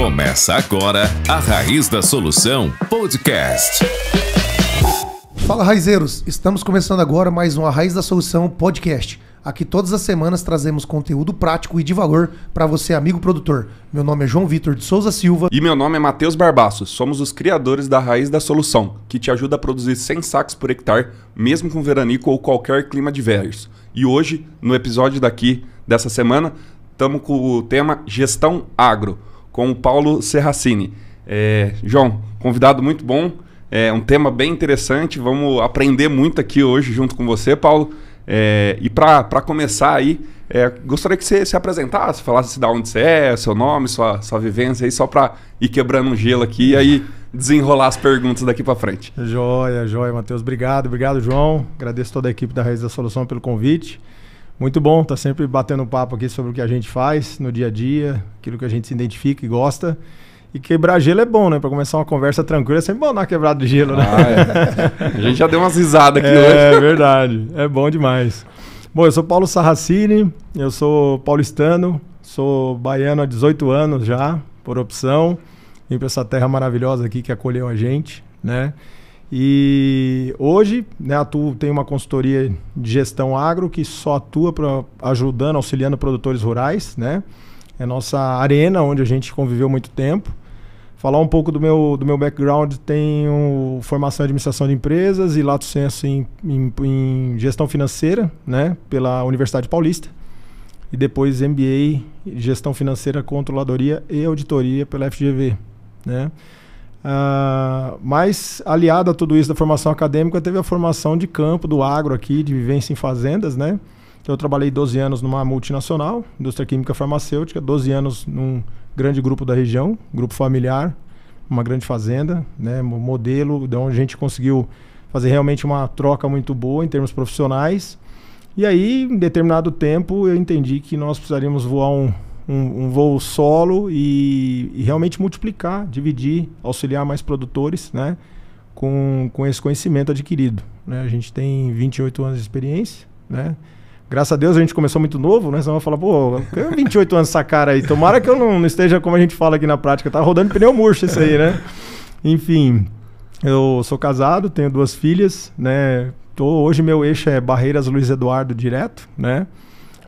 Começa agora a Raiz da Solução Podcast. Fala raizeiros, estamos começando agora mais um A Raiz da Solução Podcast. Aqui todas as semanas trazemos conteúdo prático e de valor para você, amigo produtor. Meu nome é João Vitor de Souza Silva. E meu nome é Matheus Barbaços. Somos os criadores da Raiz da Solução, que te ajuda a produzir 100 sacos por hectare, mesmo com veranico ou qualquer clima diverso. E hoje, no episódio daqui dessa semana, estamos com o tema Gestão Agro com o Paulo Serracini. É, João, convidado muito bom, é um tema bem interessante, vamos aprender muito aqui hoje junto com você, Paulo. É, e para começar aí, é, gostaria que você se apresentasse, falasse de onde você é, seu nome, sua, sua vivência aí, só para ir quebrando um gelo aqui e aí desenrolar as perguntas daqui para frente. Joia, joia, Matheus. Obrigado, obrigado, João. Agradeço toda a equipe da Raiz da Solução pelo convite. Muito bom, tá sempre batendo papo aqui sobre o que a gente faz no dia a dia, aquilo que a gente se identifica e gosta. E quebrar gelo é bom, né? Para começar uma conversa tranquila, é sempre bom dar uma quebrada de gelo, né? Ah, é. a gente já deu umas risadas aqui é, hoje. É verdade, é bom demais. Bom, eu sou Paulo Sarracini, eu sou paulistano, sou baiano há 18 anos já, por opção. Vim para essa terra maravilhosa aqui que acolheu a gente, né? E hoje, né, atuo, tem uma consultoria de gestão agro que só atua pra, ajudando, auxiliando produtores rurais, né? É nossa arena onde a gente conviveu muito tempo. Falar um pouco do meu, do meu background, tenho formação em administração de empresas e lato senso em, em, em gestão financeira, né, pela Universidade Paulista. E depois MBA, em gestão financeira, controladoria e auditoria pela FGV, né? Uh, ah, mas, aliado a tudo isso da formação acadêmica, teve a formação de campo, do agro aqui, de vivência em fazendas, né? Então, eu trabalhei 12 anos numa multinacional, indústria química farmacêutica, 12 anos num grande grupo da região, grupo familiar, uma grande fazenda, né? modelo de onde a gente conseguiu fazer realmente uma troca muito boa em termos profissionais. E aí, em determinado tempo, eu entendi que nós precisaríamos voar um, um, um voo solo e, e, realmente multiplicar, dividir, auxiliar mais produtores, né? Com, com esse conhecimento adquirido. Né? A gente tem 28 anos de experiência, né? Graças a Deus a gente começou muito novo, né? Senão eu falar, pô, 28 anos essa cara aí. Tomara que eu não, não, esteja como a gente fala aqui na prática, tá rodando pneu murcho isso aí, né? Enfim, eu sou casado, tenho duas filhas, né? Tô, hoje meu eixo é Barreiras Luiz Eduardo direto, né?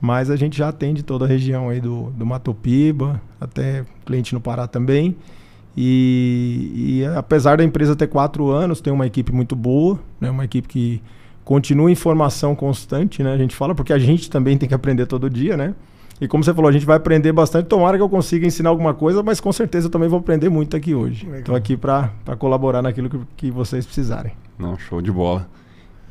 Mas a gente já atende toda a região aí do, do Mato até cliente no Pará também. E, e, apesar da empresa ter quatro anos, tem uma equipe muito boa, né? uma equipe que continua em formação constante, né? A gente fala, porque a gente também tem que aprender todo dia, né? E como você falou, a gente vai aprender bastante. Tomara que eu consiga ensinar alguma coisa, mas com certeza eu também vou aprender muito aqui hoje. Estou aqui para colaborar naquilo que, que vocês precisarem. Não, show de bola.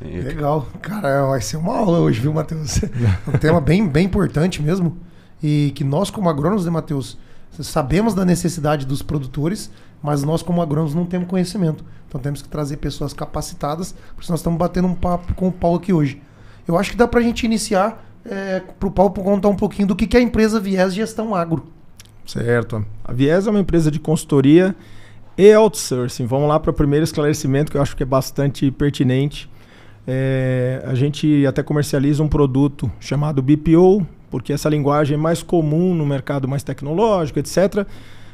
Legal. Cara, vai ser uma aula hoje, viu, Matheus? um tema bem, bem importante mesmo. E que nós, como agrônomos, né, Matheus, sabemos da necessidade dos produtores, mas nós, como agrônomos, não temos conhecimento. Então temos que trazer pessoas capacitadas, porque nós estamos batendo um papo com o Paulo aqui hoje. Eu acho que dá para a gente iniciar é, para o Paulo contar um pouquinho do que, que é a empresa Viés Gestão Agro. Certo. A Viés é uma empresa de consultoria e outsourcing. Vamos lá para o primeiro esclarecimento que eu acho que é bastante pertinente é, a gente até comercializa um produto chamado BPO, porque essa linguagem é mais comum no mercado mais tecnológico, etc.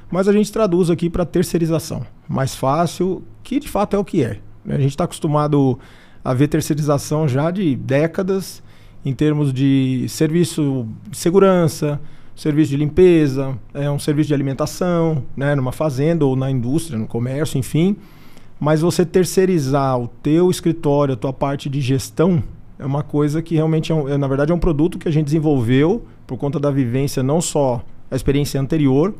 Mas a gente traduz aqui para terceirização. Mais fácil, que de fato é o que é. Né? A gente está acostumado a ver terceirização já de décadas em termos de serviço de segurança, serviço de limpeza, é um serviço de alimentação, né, numa fazenda ou na indústria, no comércio, enfim. Mas você terceirizar o teu escritório, a tua parte de gestão, é uma coisa que realmente, é um, é, na verdade, é um produto que a gente desenvolveu por conta da vivência, não só a experiência anterior,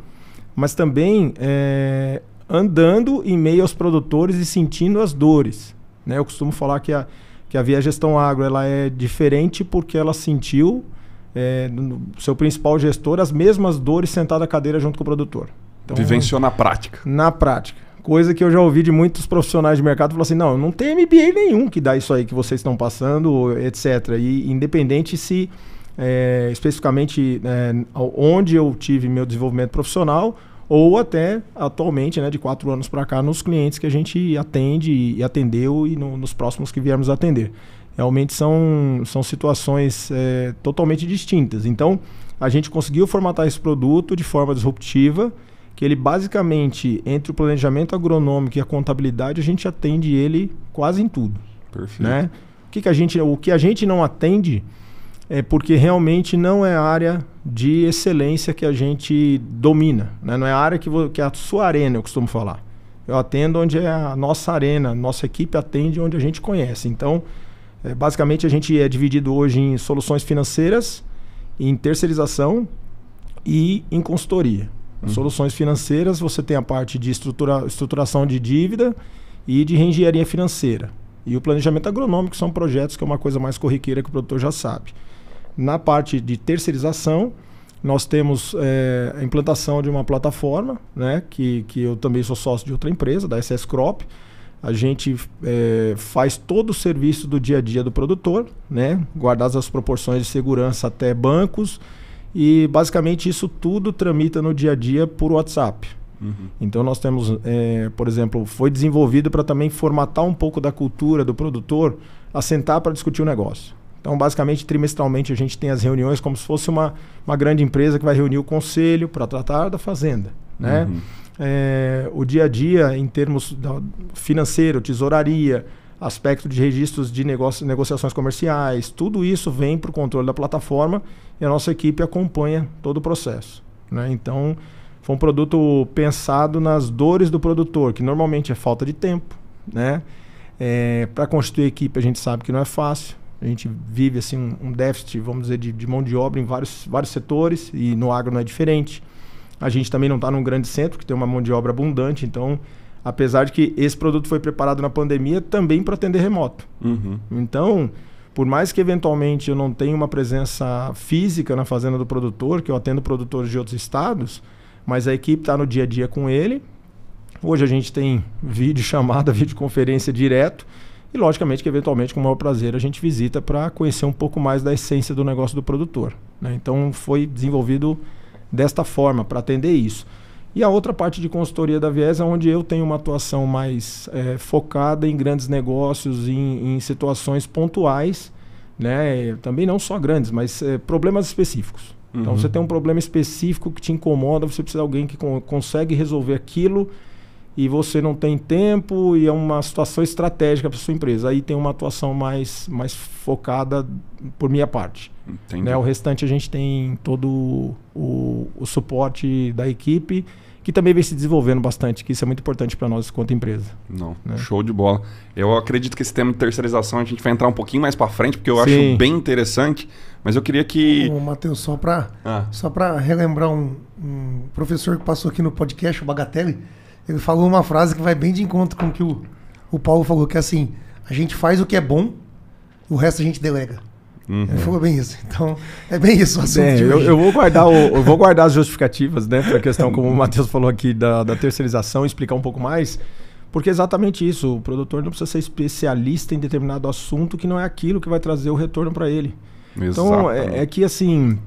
mas também é, andando em meio aos produtores e sentindo as dores. Né? Eu costumo falar que a, que a Via Gestão Agro ela é diferente porque ela sentiu, é, no seu principal gestor, as mesmas dores sentado à cadeira junto com o produtor. Então, Vivenciou na prática. Na prática coisa que eu já ouvi de muitos profissionais de mercado falar assim: não, não tem MBA nenhum que dá isso aí que vocês estão passando, etc. E independente se é, especificamente é, onde eu tive meu desenvolvimento profissional ou até atualmente, né, de quatro anos para cá, nos clientes que a gente atende e atendeu e no, nos próximos que viermos atender. Realmente são, são situações é, totalmente distintas. Então, a gente conseguiu formatar esse produto de forma disruptiva que ele basicamente, entre o planejamento agronômico e a contabilidade, a gente atende ele quase em tudo. Perfeito. Né? O, que, que, a gente, o que a gente não atende é porque realmente não é área de excelência que a gente domina. Né? Não é a área que, que é a sua arena, eu costumo falar. Eu atendo onde é a nossa arena, nossa equipe atende onde a gente conhece. Então, é, basicamente, a gente é dividido hoje em soluções financeiras, em terceirização e em consultoria. Uhum. Soluções financeiras, você tem a parte de estrutura, estruturação de dívida e de reengenharia financeira. E o planejamento agronômico são projetos que é uma coisa mais corriqueira que o produtor já sabe. Na parte de terceirização, nós temos é, a implantação de uma plataforma, né, que, que eu também sou sócio de outra empresa, da SS Crop. A gente é, faz todo o serviço do dia a dia do produtor, né, guardadas as proporções de segurança até bancos, e basicamente isso tudo tramita no dia a dia por WhatsApp. Uhum. Então nós temos, é, por exemplo, foi desenvolvido para também formatar um pouco da cultura do produtor, assentar para discutir o negócio. Então, basicamente, trimestralmente a gente tem as reuniões como se fosse uma, uma grande empresa que vai reunir o conselho para tratar da fazenda. Né? Uhum. É, o dia a dia, em termos financeiro, tesouraria, aspecto de registros de negócio, negociações comerciais, tudo isso vem para o controle da plataforma e a nossa equipe acompanha todo o processo. Né? Então, foi um produto pensado nas dores do produtor, que normalmente é falta de tempo. Né? É, para constituir equipe, a gente sabe que não é fácil. A gente vive assim um, um déficit, vamos dizer, de, de, mão de obra em vários, vários setores e no agro não é diferente. A gente também não está num grande centro que tem uma mão de obra abundante, então Apesar de que esse produto foi preparado na pandemia também para atender remoto. Uhum. Então, por mais que eventualmente eu não tenha uma presença física na fazenda do produtor, que eu atendo produtores de outros estados, mas a equipe está no dia a dia com ele. Hoje a gente tem vídeo chamada, videoconferência direto. E logicamente que eventualmente, com o maior prazer, a gente visita para conhecer um pouco mais da essência do negócio do produtor. Né? Então foi desenvolvido desta forma, para atender isso. E a outra parte de consultoria da Viesa é onde eu tenho uma atuação mais é, focada em grandes negócios, em, em situações pontuais, né? também não só grandes, mas é, problemas específicos. Então, uhum. Então você tem um problema específico que te incomoda, você precisa de alguém que consegue resolver aquilo e você não tem tempo e é uma situação estratégica para sua empresa. Aí tem uma atuação mais, mais focada por minha parte. Né? O restante a gente tem todo o, o suporte da equipe que também vem se desenvolvendo bastante, que isso é muito importante para nós quanto empresa. Não, né? show de bola. Eu acredito que esse tema de terceirização a gente vai entrar um pouquinho mais para frente, porque eu Sim. acho bem interessante, mas eu queria que... Ô, Matheus, só para ah. relembrar um, um, professor que passou aqui no podcast, o Bagatelli, ele falou uma frase que vai bem de encontro com o que o, o Paulo falou, que é assim, a gente faz o que é bom, o resto a gente delega. Uhum. É, foi bem isso. Então, é bem isso o assunto. Bem, eu, eu, vou guardar o, eu vou guardar as justificativas, né? Para a questão, como o Matheus falou aqui, da, da terceirização, explicar um pouco mais. Porque é exatamente isso. O produtor não precisa ser especialista em determinado assunto que não é aquilo que vai trazer o retorno para ele. Então, é, é que assim,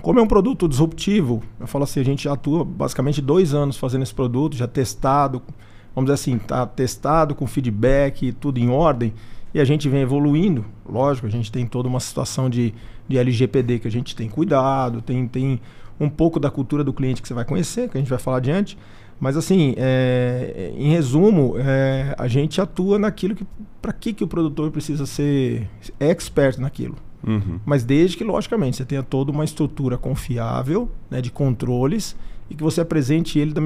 como é um produto disruptivo, eu falo assim, a gente já atua basicamente dois anos fazendo esse produto, já testado, vamos dizer assim, tá testado com feedback, tudo em ordem. E a gente vem evoluindo, lógico, a gente tem toda uma situação de, de LGPD que a gente tem cuidado, tem, tem um pouco da cultura do cliente que você vai conhecer, que a gente vai falar adiante. Mas assim, é, em resumo, é, a gente atua naquilo que. Para que, que o produtor precisa ser expert naquilo? Uhum. Mas desde que, logicamente, você tenha toda uma estrutura confiável né, de controles e que você apresente ele da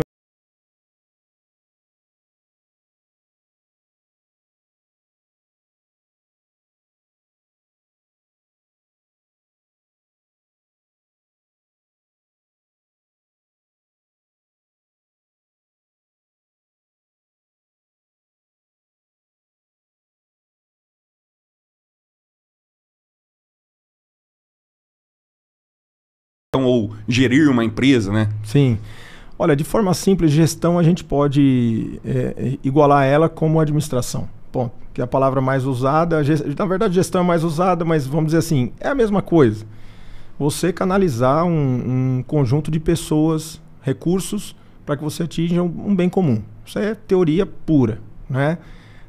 gestão ou gerir uma empresa, né? Sim. Olha, de forma simples, gestão a gente pode é, é igualar ela como administração. Ponto. Que é a palavra mais usada. Na verdade, gestão é mais usada, mas vamos dizer assim, é a mesma coisa. Você canalizar um, um conjunto de pessoas, recursos, para que você atinja um, um bem comum. Isso é teoria pura, né?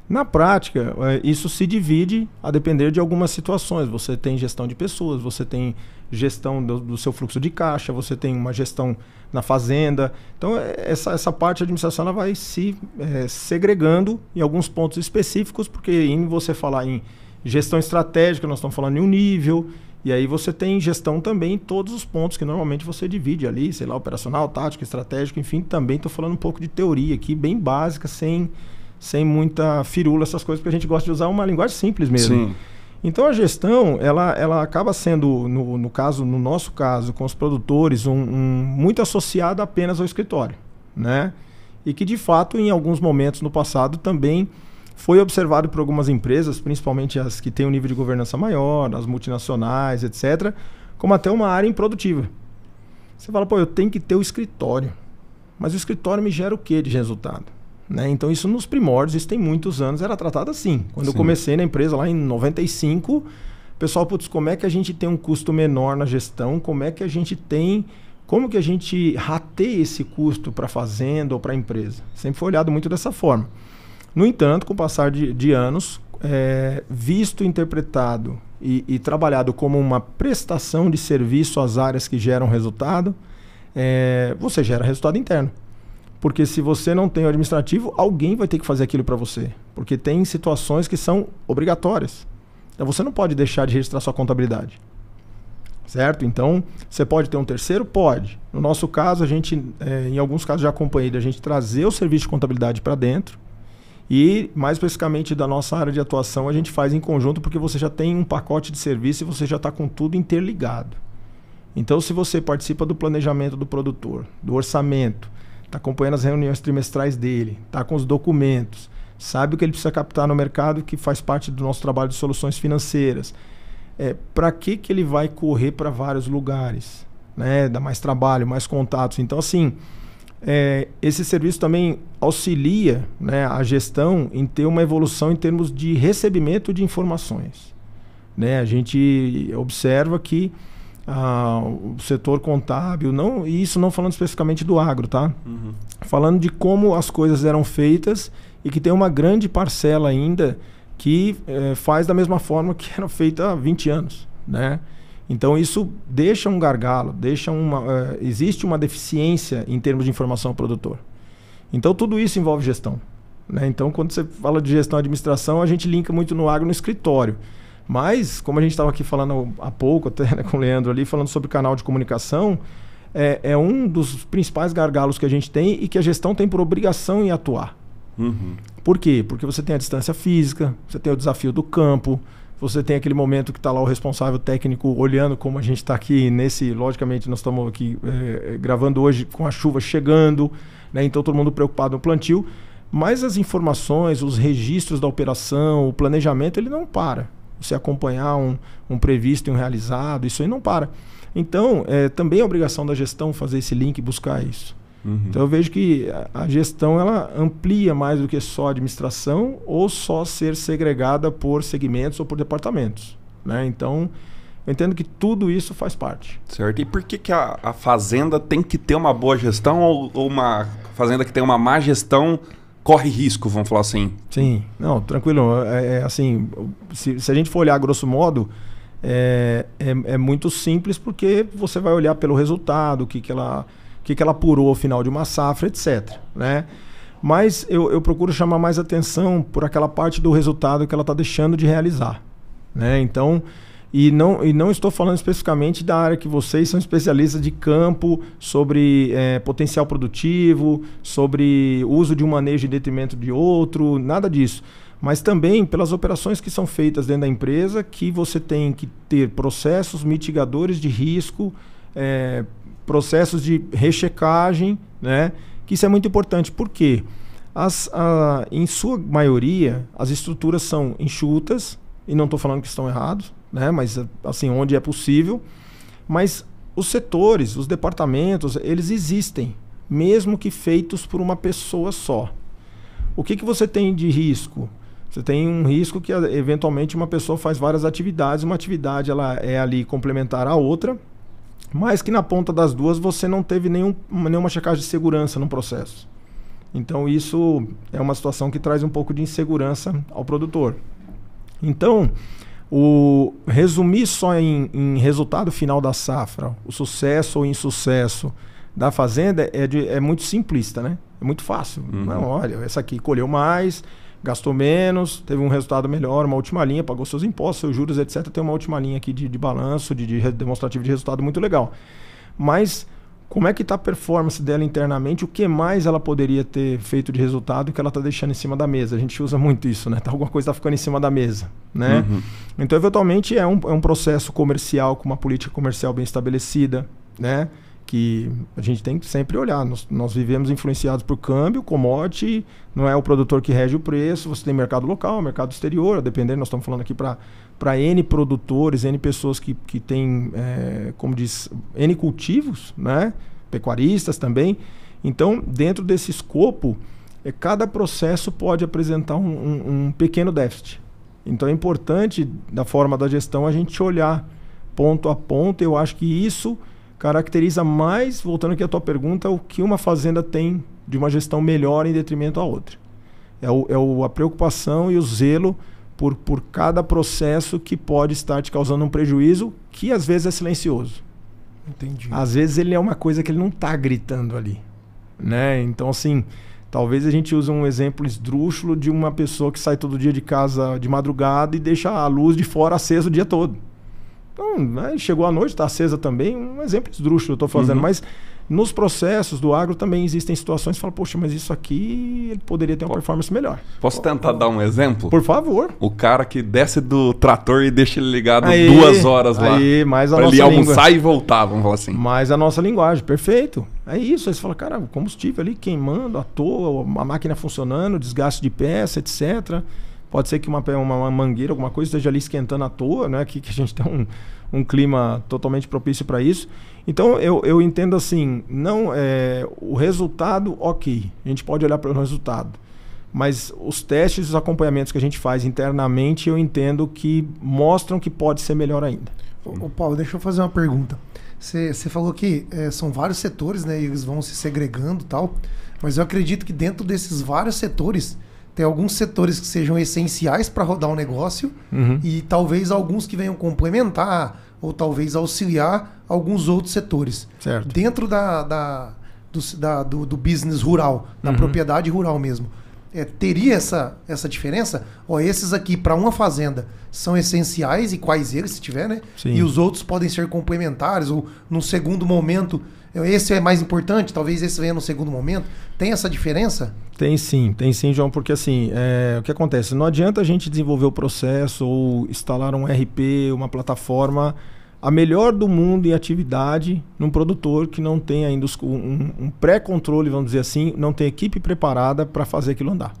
Na prática, é, isso se divide a depender de algumas situações. Você tem gestão de pessoas, você tem gestão do, do, seu fluxo de caixa, você tem uma gestão na fazenda. Então, é, essa, essa parte administrativa administração ela vai se é, segregando em alguns pontos específicos, porque em você falar em gestão estratégica, nós estamos falando em um nível, e aí você tem gestão também em todos os pontos que normalmente você divide ali, sei lá, operacional, tático, estratégico, enfim. Também estou falando um pouco de teoria aqui, bem básica, sem, sem muita firula, essas coisas, porque a gente gosta de usar uma linguagem simples mesmo. Sim. Então a gestão, ela, ela acaba sendo, no, no caso, no nosso caso, com os produtores, um, um, muito associada apenas ao escritório. Né? E que de fato, em alguns momentos no passado, também foi observado por algumas empresas, principalmente as que têm um nível de governança maior, as multinacionais, etc., como até uma área improdutiva. Você fala, pô, eu tenho que ter o escritório. Mas o escritório me gera o quê de resultado? Né? Então, isso nos primórdios, isso tem muitos anos, era tratado assim. Quando Sim. eu comecei na empresa lá em 95, pessoal, putz, como é que a gente tem um custo menor na gestão? Como é que a gente tem. Como que a gente rateia esse custo para a fazenda ou para a empresa? Sempre foi olhado muito dessa forma. No entanto, com o passar de, de anos, é, visto, interpretado e, e, trabalhado como uma prestação de serviço às áreas que geram resultado, é, você gera resultado interno. Porque se você não tem o administrativo, alguém vai ter que fazer aquilo para você. Porque tem situações que são obrigatórias. Então você não pode deixar de registrar sua contabilidade. Certo? Então, você pode ter um terceiro? Pode. No nosso caso, a gente, é, em alguns casos, já acompanhei a gente trazer o serviço de contabilidade para dentro. E, mais especificamente, da nossa área de atuação, a gente faz em conjunto porque você já tem um pacote de serviço e você já está com tudo interligado. Então, se você participa do planejamento do produtor, do orçamento, está acompanhando as reuniões trimestrais dele, está com os documentos, sabe o que ele precisa captar no mercado, que faz parte do nosso trabalho de soluções financeiras. É, para que, que ele vai correr para vários lugares? Né? Dá mais trabalho, mais contatos. Então, assim, é, esse serviço também auxilia né, a gestão em ter uma evolução em termos de recebimento de informações. Né? A gente observa que ah, o setor contábil, não, e isso não falando especificamente do agro, tá? Uhum. Falando de como as coisas eram feitas e que tem uma grande parcela ainda que eh, faz da mesma forma que era feita há 20 anos, né? Então isso deixa um gargalo, deixa uma, eh, existe uma deficiência em termos de informação ao produtor. Então tudo isso envolve gestão. Né? Então quando você fala de gestão e administração, a gente linka muito no agro no escritório. Mas, como a gente estava aqui falando há pouco, até né, com o Leandro ali, falando sobre canal de comunicação, é, é, um dos principais gargalos que a gente tem e que a gestão tem por obrigação em atuar. Uhum. Por quê? Porque você tem a distância física, você tem o desafio do campo, você tem aquele momento que está lá o responsável técnico olhando como a gente está aqui nesse. Logicamente, nós estamos aqui é, é, gravando hoje com a chuva chegando, né? então todo mundo preocupado no plantio. Mas as informações, os registros da operação, o planejamento, ele não para. Você acompanhar um, um previsto e um realizado, isso aí não para. Então, é, também é obrigação da gestão fazer esse link e buscar isso. Uhum. Então, eu vejo que a, a gestão ela amplia mais do que só administração ou só ser segregada por segmentos ou por departamentos. Né? Então, eu entendo que tudo isso faz parte. Certo. E por que, que a, a fazenda tem que ter uma boa gestão ou, ou, uma fazenda que tem uma má gestão corre risco, vamos falar assim. Sim, não, tranquilo. É, é assim, se, se, a gente for olhar grosso modo, é, é, é, muito simples porque você vai olhar pelo resultado, o que, que, ela, que, que ela apurou ao final de uma safra, etc. Né? Mas eu, eu procuro chamar mais atenção por aquela parte do resultado que ela está deixando de realizar. Né? Então, e não, e não estou falando especificamente da área que vocês são especialistas de campo, sobre é, potencial produtivo, sobre uso de um manejo em detrimento de outro, nada disso. Mas também pelas operações que são feitas dentro da empresa, que você tem que ter processos mitigadores de risco, é, processos de rechecagem, né? que isso é muito importante. Por quê? As, a, em sua maioria, as estruturas são enxutas, e não estou falando que estão errados, né? Mas assim, onde é possível. Mas os setores, os departamentos, eles existem, mesmo que feitos por uma pessoa só. O que, que você tem de risco? Você tem um risco que eventualmente uma pessoa faz várias atividades, uma atividade ela é ali complementar à outra, mas que na ponta das duas você não teve nenhum, nenhuma checagem de segurança no processo. Então isso é uma situação que traz um pouco de insegurança ao produtor. Então, o resumir só em, em, resultado final da safra, o sucesso ou insucesso da fazenda é, de, é muito simplista, né? É muito fácil. Uhum. Não, olha, essa aqui colheu mais, gastou menos, teve um resultado melhor, uma última linha, pagou seus impostos, seus juros, etc. Tem uma última linha aqui de, de balanço, de, de demonstrativo de resultado muito legal. Mas como é que está a performance dela internamente, o que mais ela poderia ter feito de resultado que ela está deixando em cima da mesa. A gente usa muito isso, né? Tá, alguma coisa está ficando em cima da mesa, né? Uhum. Então, eventualmente, é um, é um processo comercial com uma política comercial bem estabelecida, né? Que a gente tem que sempre olhar. Nós, nós vivemos influenciados por câmbio, commodity, não é o produtor que rege o preço, você tem mercado local, mercado exterior, dependendo, nós estamos falando aqui para para N produtores, N pessoas que, que têm, é, como diz, N cultivos, né? pecuaristas também. Então, dentro desse escopo, é, cada processo pode apresentar um, um, um pequeno déficit. Então, é importante, da forma da gestão, a gente olhar ponto a ponto. Eu acho que isso caracteriza mais, voltando aqui à tua pergunta, o que uma fazenda tem de uma gestão melhor em detrimento à outra. É, o, é o, a preocupação e o zelo por, por cada processo que pode estar te causando um prejuízo que às vezes é silencioso. Entendi. Às vezes ele é uma coisa que ele não está gritando ali. Né? Então, assim, talvez a gente use um exemplo esdrúxulo de uma pessoa que sai todo dia de casa de madrugada e deixa a luz de fora acesa o dia todo. Então, né? chegou à noite, está acesa também. Um exemplo esdrúxulo eu estou fazendo, uhum. mas nos processos do agro também existem situações que falam, poxa, mas isso aqui ele poderia ter uma performance melhor. Posso tentar dar um exemplo? Por favor. O cara que desce do trator e deixa ele ligado aí, duas horas lá. Aí, mais a pra nossa ele língua. almoçar e voltar, vamos falar assim. Mais a nossa linguagem, perfeito. É isso. Aí você fala, cara, combustível ali queimando à toa, a máquina funcionando, desgaste de peça, etc. Pode ser que uma, uma, uma mangueira, alguma coisa esteja ali esquentando à toa, né? Aqui que a gente tem um um clima totalmente propício para isso. Então eu, eu entendo assim, não é, o resultado, ok, a gente pode olhar para o resultado, mas os testes, os acompanhamentos que a gente faz internamente, eu entendo que mostram que pode ser melhor ainda. o Paulo, deixa eu fazer uma pergunta. Você falou que é, são vários setores, né? E eles vão se segregando tal. Mas eu acredito que dentro desses vários setores tem alguns setores que sejam essenciais para rodar o um negócio uhum. e talvez alguns que venham complementar ou talvez auxiliar alguns outros setores. Certo. Dentro da, da, do, da, do, do, business rural, da uhum. propriedade rural mesmo. É, teria essa, essa diferença? Ó, esses aqui para uma fazenda são essenciais e quais eles, se tiver, né? Sim. E os outros podem ser complementares ou num segundo momento esse é mais importante, talvez esse venha no segundo momento. Tem essa diferença? Tem sim, tem sim, João, porque assim, é, o que acontece? Não adianta a gente desenvolver o processo ou instalar um RP, uma plataforma, a melhor do mundo em atividade, num produtor que não tem ainda os, um, um pré-controle, vamos dizer assim, não tem equipe preparada para fazer aquilo andar.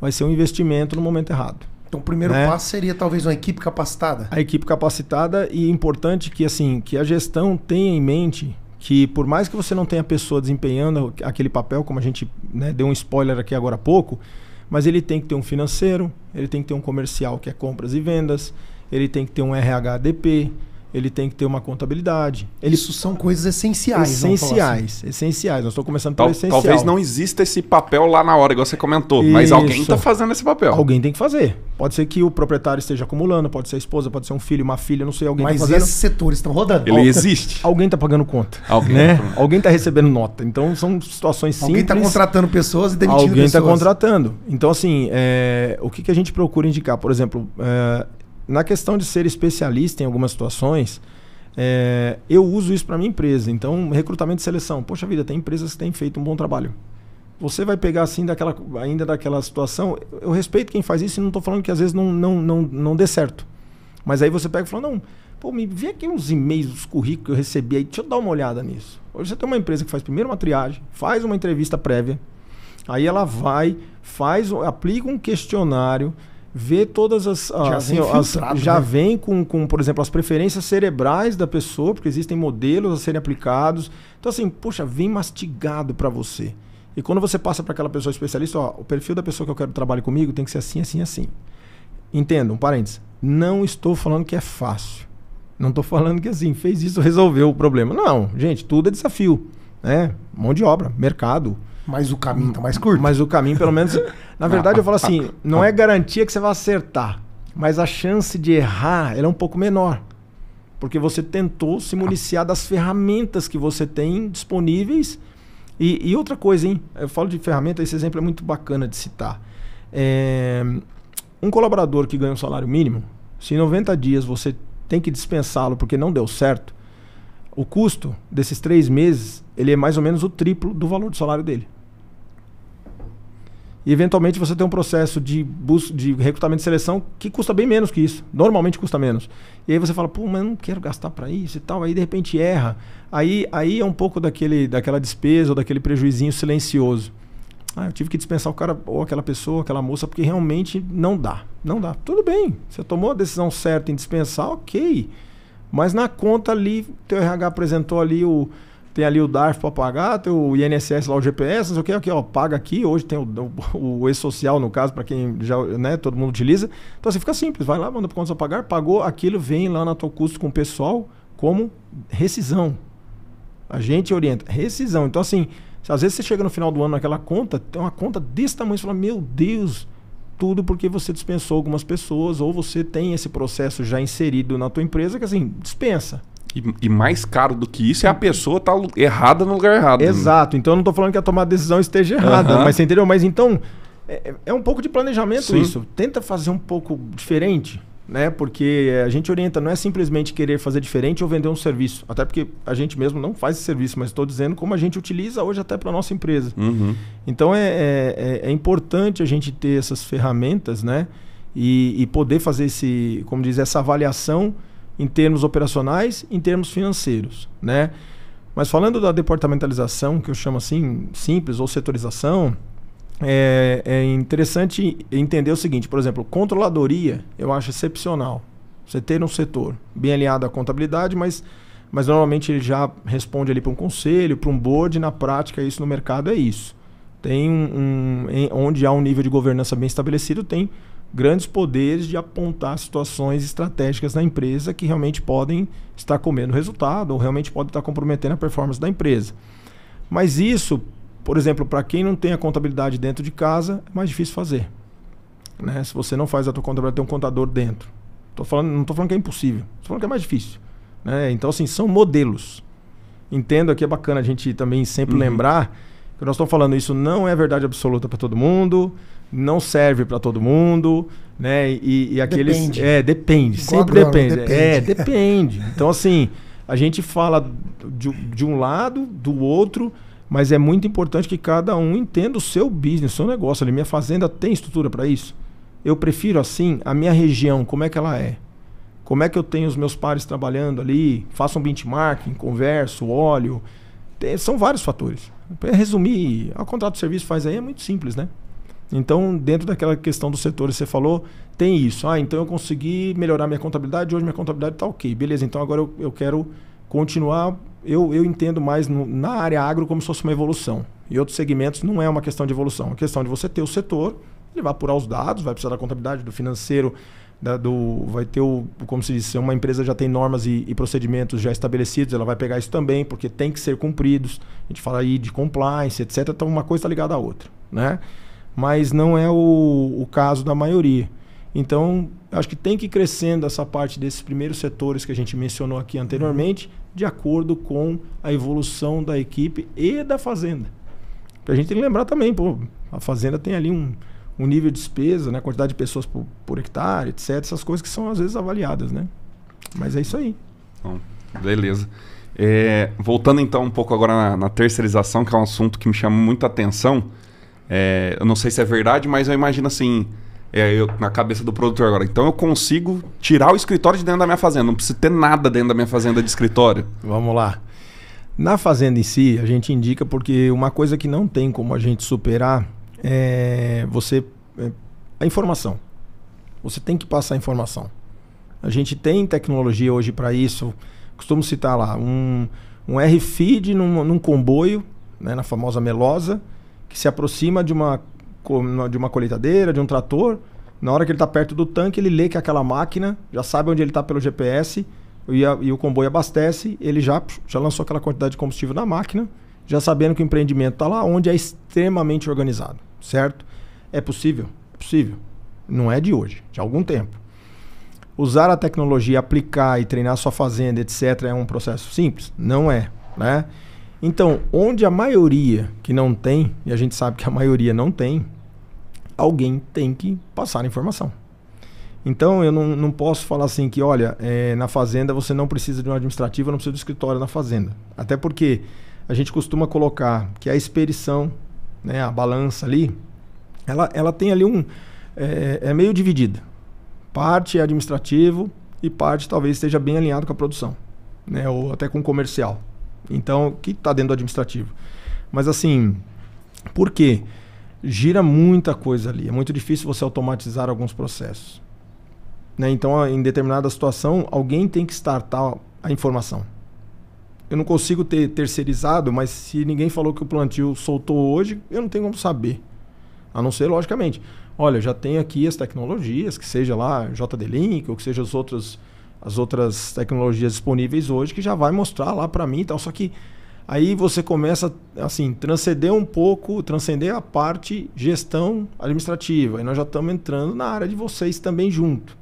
Vai ser um investimento no momento errado. Então, o primeiro né? passo seria talvez uma equipe capacitada. A equipe capacitada e importante que assim que a gestão tenha em mente que por mais que você não tenha a pessoa desempenhando aquele papel, como a gente né, deu um spoiler aqui agora há pouco, mas ele tem que ter um financeiro, ele tem que ter um comercial que é compras e vendas, ele tem que ter um RHDP, ele tem que ter uma contabilidade. Ele Isso são coisas essenciais. Essenciais, assim. essenciais. Nós estou começando pelo Tal, essencial. Talvez não exista esse papel lá na hora, igual você comentou, Isso. mas alguém está fazendo esse papel. Alguém tem que fazer. Pode ser que o proprietário esteja acumulando, pode ser a esposa, pode ser um filho, uma filha, não sei, alguém Mas tá esses setores estão rodando. Ele existe. Alguém está pagando conta. Alguém né? está tá recebendo nota. Então são situações tá simples. Alguém está contratando pessoas e demitindo alguém tá pessoas. Alguém está contratando. Então assim, é... o que, que a gente procura indicar? Por exemplo, é na questão de ser especialista em algumas situações, é, eu uso isso para minha empresa. Então, recrutamento e seleção. Poxa vida, tem empresas que têm feito um bom trabalho. Você vai pegar assim daquela, ainda daquela situação. Eu respeito quem faz isso e não estou falando que às vezes não, não, não, não dê certo. Mas aí você pega e fala, não, pô, me vê aqui uns e-mails, os currículos que eu recebi aí, deixa eu dar uma olhada nisso. Hoje você tem uma empresa que faz primeiro uma triagem, faz uma entrevista prévia, aí ela vai, faz, aplica um questionário, ver todas as. Já, ah, assim, vem, as, já né? vem com, com, por exemplo, as preferências cerebrais da pessoa, porque existem modelos a serem aplicados. Então, assim, poxa, vem mastigado para você. E quando você passa para aquela pessoa especialista, ó, o perfil da pessoa que eu quero trabalhar comigo tem que ser assim, assim, assim. Entenda, um parênteses. Não estou falando que é fácil. Não estou falando que assim, fez isso, resolveu o problema. Não, gente, tudo é desafio. Né? Mão de obra, mercado, mas o caminho tá mais curto. Mas o caminho, pelo menos. na verdade, eu falo assim: não é garantia que você vai acertar, mas a chance de errar é um pouco menor. Porque você tentou se municiar das ferramentas que você tem disponíveis. E, e outra coisa, hein? Eu falo de ferramenta, esse exemplo é muito bacana de citar. É, um colaborador que ganha um salário mínimo, se em 90 dias você tem que dispensá-lo porque não deu certo, o custo desses três meses ele é mais ou menos o triplo do valor do salário dele. E eventualmente você tem um processo de, bus de recrutamento e seleção que custa bem menos que isso. Normalmente custa menos. E aí você fala, pô, mas eu não quero gastar para isso e tal. Aí de repente erra. Aí, aí é um pouco daquele, daquela despesa ou daquele prejuizinho silencioso. Ah, eu tive que dispensar o cara ou aquela pessoa, aquela moça, porque realmente não dá. Não dá. Tudo bem. Você tomou a decisão certa em dispensar, ok. Mas na conta ali, teu RH apresentou ali o tem ali o DARF para pagar, tem o INSS lá, o GPS, não sei o que, ó, paga aqui, hoje tem o, o, o e-social, no caso, para quem já, né, todo mundo utiliza. Então assim, fica simples, vai lá, manda para contas a pagar, pagou, aquilo vem lá no tua custo com o pessoal como rescisão. A gente orienta, rescisão. Então assim, às vezes você chega no final do ano naquela conta, tem uma conta desse tamanho, você fala, meu Deus, tudo porque você dispensou algumas pessoas ou você tem esse processo já inserido na tua empresa que assim, dispensa. E, e, mais caro do que isso é a pessoa estar tá errada no lugar errado. Né? Exato. Então eu não estou falando que a tomada de decisão esteja errada, uhum. mas você entendeu? Mas então é, é, é um pouco de planejamento Sim. isso. Tenta fazer um pouco diferente, né? Porque é, a gente orienta, não é simplesmente querer fazer diferente ou vender um serviço. Até porque a gente mesmo não faz esse serviço, mas estou dizendo como a gente utiliza hoje até para nossa empresa. Uhum. Então é, é, é, é importante a gente ter essas ferramentas, né? E, e, poder fazer esse, como diz, essa avaliação em termos operacionais, em termos financeiros, né? Mas falando da departamentalização, que eu chamo assim simples ou setorização, é, é interessante entender o seguinte, por exemplo, controladoria eu acho excepcional. Você ter um setor bem alinhado à contabilidade, mas mas normalmente ele já responde ali para um conselho, para um board, na prática isso no mercado é isso. Tem um, um, onde há um nível de governança bem estabelecido, tem grandes poderes de apontar situações estratégicas na empresa que realmente podem estar comendo resultado ou realmente podem estar comprometendo a performance da empresa. Mas isso, por exemplo, para quem não tem a contabilidade dentro de casa, é mais difícil fazer. Né? Se você não faz a tua contabilidade, tem um contador dentro. Tô falando, não estou falando que é impossível, estou falando que é mais difícil. Né? Então, assim, são modelos. Entendo aqui, é bacana a gente também sempre uhum. lembrar que nós estamos falando isso não é verdade absoluta para todo mundo não serve para todo mundo, né? E, e aqueles. Depende. É, depende, Igual sempre depende. depende. É, depende. Então, assim, a gente fala de, de um lado, do outro, mas é muito importante que cada um entenda o seu business, o seu negócio. Ali, minha fazenda tem estrutura para isso? Eu prefiro assim, a minha região, como é que ela é? Como é que eu tenho os meus pares trabalhando ali? Faço um benchmarking, converso, olho. Tem, são vários fatores. Para resumir, o contrato de serviço faz aí é muito simples, né? Então, dentro daquela questão dos setores que você falou, tem isso. Ah, então eu consegui melhorar minha contabilidade, hoje minha contabilidade está ok. Beleza, então agora eu, eu quero continuar. Eu, eu entendo mais no, na área agro como se fosse uma evolução. E outros segmentos não é uma questão de evolução, é uma questão de você ter o setor, ele vai apurar os dados, vai precisar da contabilidade, do financeiro, da, do, vai ter o, como se diz, uma empresa já tem normas e, e, procedimentos já estabelecidos, ela vai pegar isso também, porque tem que ser cumpridos. A gente fala aí de compliance, etc. Então uma coisa está ligada à outra. Né? mas não é o, o caso da maioria. Então, acho que tem que ir crescendo essa parte desses primeiros setores que a gente mencionou aqui anteriormente, de acordo com a evolução da equipe e da fazenda. a gente tem que lembrar também, pô, a fazenda tem ali um, um nível de despesa, né? quantidade de pessoas por, por hectare, etc. Essas coisas que são às vezes avaliadas, né? Mas é isso aí. Bom, beleza. É, voltando então um pouco agora na, na terceirização, que é um assunto que me chamou muita atenção. É, eu não sei se é verdade, mas eu imagino assim. É, eu, na cabeça do produtor agora. Então eu consigo tirar o escritório de dentro da minha fazenda. Não preciso ter nada dentro da minha fazenda de escritório. Vamos lá. Na fazenda em si, a gente indica porque uma coisa que não tem como a gente superar é você. É a informação. Você tem que passar a informação. A gente tem tecnologia hoje para isso. Costumo citar lá um, um R-Feed num, num comboio, né, na famosa Melosa que se aproxima de uma, de uma colheitadeira, de um trator, na hora que ele está perto do tanque, ele lê que aquela máquina já sabe onde ele está pelo GPS e, a, e, o comboio abastece, ele já, já lançou aquela quantidade de combustível na máquina, já sabendo que o empreendimento está lá, onde é extremamente organizado, certo? É possível? É possível. Não é de hoje, de algum tempo. Usar a tecnologia, aplicar e treinar sua fazenda, etc., é um processo simples? Não é, né? Então, onde a maioria que não tem, e a gente sabe que a maioria não tem, alguém tem que passar a informação. Então, eu não, não posso falar assim que, olha, é, na fazenda você não precisa de um administrativo, não precisa de um escritório na fazenda. Até porque a gente costuma colocar que a expedição, né, a balança ali, ela, ela tem ali um. É, é meio dividida. Parte é administrativo e parte talvez esteja bem alinhado com a produção, né, ou até com o comercial. Então, que está dentro do administrativo. Mas assim, por quê? Gira muita coisa ali. É muito difícil você automatizar alguns processos. Né? Então, em determinada situação, alguém tem que startar a informação. Eu não consigo ter terceirizado, mas se ninguém falou que o plantio soltou hoje, eu não tenho como saber. A não ser, logicamente, olha, já tem aqui as tecnologias, que seja lá JDLink ou que seja os outros as outras tecnologias disponíveis hoje que já vai mostrar lá para mim e tal. Só que aí você começa assim, transcender um pouco, transcender a parte gestão administrativa. E nós já estamos entrando na área de vocês também junto.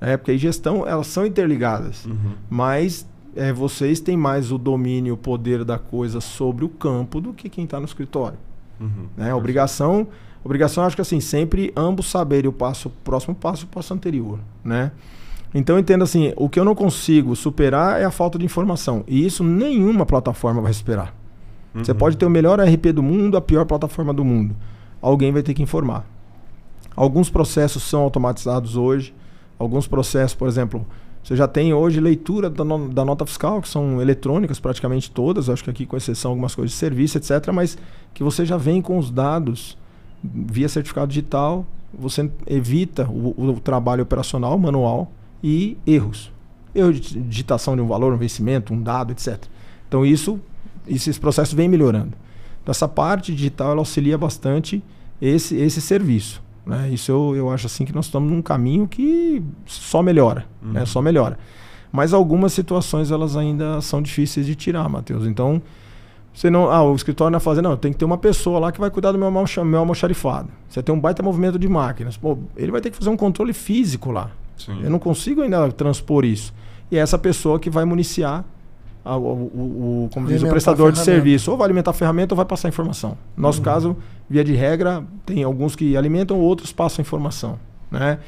É, porque aí gestão, elas são interligadas. Uhum. Mas é, vocês têm mais o domínio, o poder da coisa sobre o campo do que quem está no escritório. Uhum. Né? Obrigação, obrigação, acho que assim, sempre ambos saberem o passo, próximo passo e o passo anterior. Né? Então entenda assim, o que eu não consigo superar é a falta de informação. E isso nenhuma plataforma vai superar. Uhum. Você pode ter o melhor RP do mundo, a pior plataforma do mundo. Alguém vai ter que informar. Alguns processos são automatizados hoje. Alguns processos, por exemplo, você já tem hoje leitura da, no, da, nota fiscal, que são eletrônicas praticamente todas, acho que aqui com exceção algumas coisas de serviço, etc., mas que você já vem com os dados via certificado digital, você evita o, o trabalho operacional, manual, e erros. Erro de digitação de um valor, um vencimento, um dado, etc. Então isso, esse processo vem melhorando. Então essa parte digital ela auxilia bastante esse, esse serviço. Né? Isso eu, eu acho assim que nós estamos num caminho que só melhora, né? uhum. né? só melhora. Mas algumas situações elas ainda são difíceis de tirar, Matheus. Então, você não, ah, o escritório na fazenda, não, tem que ter uma pessoa lá que vai cuidar do meu, almoxarifado. Você tem um baita movimento de máquinas. Pô, ele vai ter que fazer um controle físico lá. Sim. Eu não consigo ainda transpor isso. E é essa pessoa que vai municiar a, o, o, o, como diz, o prestador de serviço. Ou vai alimentar a ferramenta ou vai passar informação. No nosso uhum. caso, via de regra, tem alguns que alimentam, outros passam informação. Né?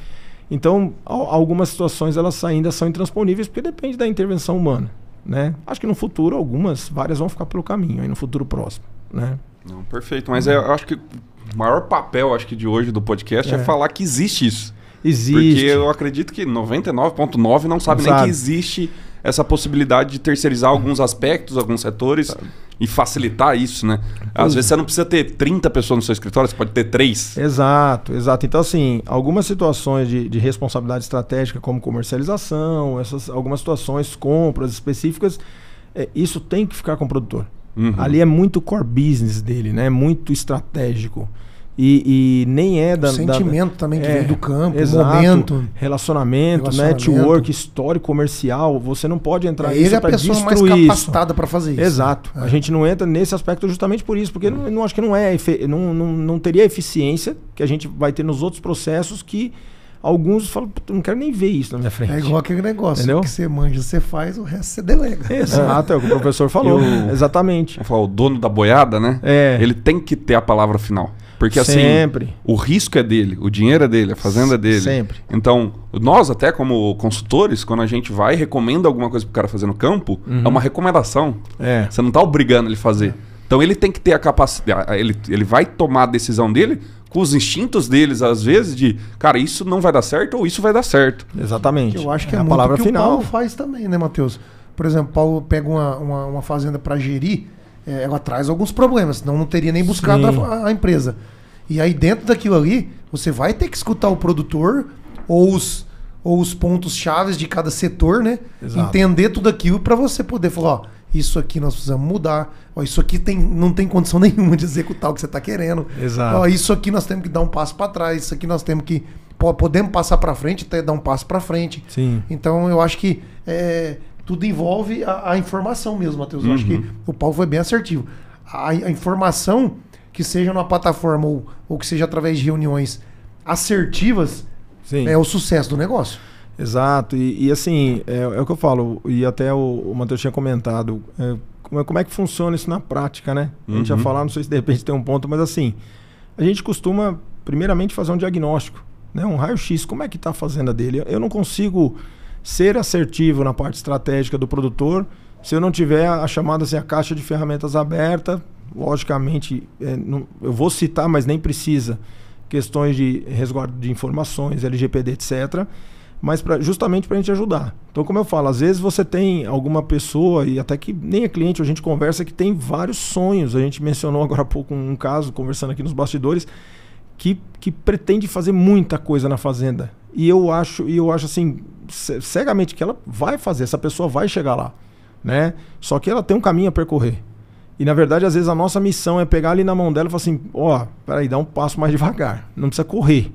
Então, algumas situações elas ainda são intransponíveis porque depende da intervenção humana. Né? Acho que no futuro algumas, várias vão ficar pelo caminho, aí no futuro próximo. Né? Não, perfeito. Mas é, eu acho que o maior papel acho que de hoje do podcast é, é falar que existe isso. Existe. Porque eu acredito que 99,9% não sabe nem que existe essa possibilidade de terceirizar alguns aspectos, alguns setores sabe. e facilitar isso, né? Às Sim. vezes você não precisa ter 30 pessoas no seu escritório, você pode ter três. Exato, exato. Então, assim, algumas situações de, de responsabilidade estratégica, como comercialização, essas, algumas situações, compras específicas, é, isso tem que ficar com o produtor. Uhum. Ali é muito core business dele, né? É muito estratégico. E, e, nem é da. O sentimento da, também que é, vem do campo, exato, momento. Relacionamento, né? relacionamento, network, histórico comercial. Você não pode entrar é, nisso. Ele é a pessoa mais capacitada para fazer isso. Exato. É. A gente não entra nesse aspecto justamente por isso, porque é. não, não, acho que não é não, não, não teria a eficiência que a gente vai ter nos outros processos que alguns falam, não quero nem ver isso na minha frente. É igual aquele negócio, Entendeu? que você manja, você faz, o resto você delega. Exato, é o que o professor falou. Exatamente. o dono da boiada, né? É. Ele tem que ter a palavra final. Porque assim, sempre. o risco é dele, o dinheiro é dele, a fazenda é dele. Sempre. Então, nós até como consultores, quando a gente vai e recomenda alguma coisa pro cara fazer no campo, uhum. é uma uhum. recomendação. É. Você não tá obrigando ele a fazer. Então ele tem que ter a capacidade, ele, ele vai tomar a decisão dele com os instintos deles, às vezes, de, cara, isso não vai dar certo ou isso vai dar certo. Exatamente. Eu acho que é, é a palavra que final. o Paulo faz também, né, Matheus? Por exemplo, o Paulo pega uma, uma, uma fazenda para gerir, é, ela traz alguns problemas, senão não teria nem buscado a, a, empresa. E aí dentro daquilo ali, você vai ter que escutar o produtor ou os ou os pontos chaves de cada setor, né? Exato. Entender tudo aquilo para você poder falar, ó, isso aqui nós precisamos mudar, ó, isso aqui tem, não tem condição nenhuma de executar o que você está querendo, Exato. Ó, isso aqui nós temos que dar um passo para trás, isso aqui nós temos que podemos passar para frente até dar um passo para frente. Sim. Então eu acho que é, tudo envolve a, a, informação mesmo, Matheus. Eu uhum. acho que o Paulo foi bem assertivo. a, a informação que seja numa plataforma ou, ou que seja através de reuniões assertivas, Sim. é o sucesso do negócio. Exato, e, e assim, é, é, o que eu falo, e até o, o Matheus tinha comentado, é, como, é, como, é, que funciona isso na prática, né? A gente uhum. ia falar, não sei se de repente tem um ponto, mas assim, a gente costuma primeiramente fazer um diagnóstico, né? um raio-x, como é que está a fazenda dele? Eu não consigo ser assertivo na parte estratégica do produtor se eu não tiver a, a chamada, assim, a caixa de ferramentas aberta logicamente, é, não, eu vou citar, mas nem precisa, questões de resguardo de informações, LGPD, etc. Mas pra, justamente para a gente ajudar. Então, como eu falo, às vezes você tem alguma pessoa, e até que nem é cliente, a gente conversa que tem vários sonhos. A gente mencionou agora há pouco um caso, conversando aqui nos bastidores, que, que pretende fazer muita coisa na fazenda. E eu acho, e eu acho assim, cegamente que ela vai fazer, essa pessoa vai chegar lá, né? Só que ela tem um caminho a percorrer. E na verdade, às vezes a nossa missão é pegar ali na mão dela e falar assim: ó, oh, peraí, dá um passo mais devagar. Não precisa correr.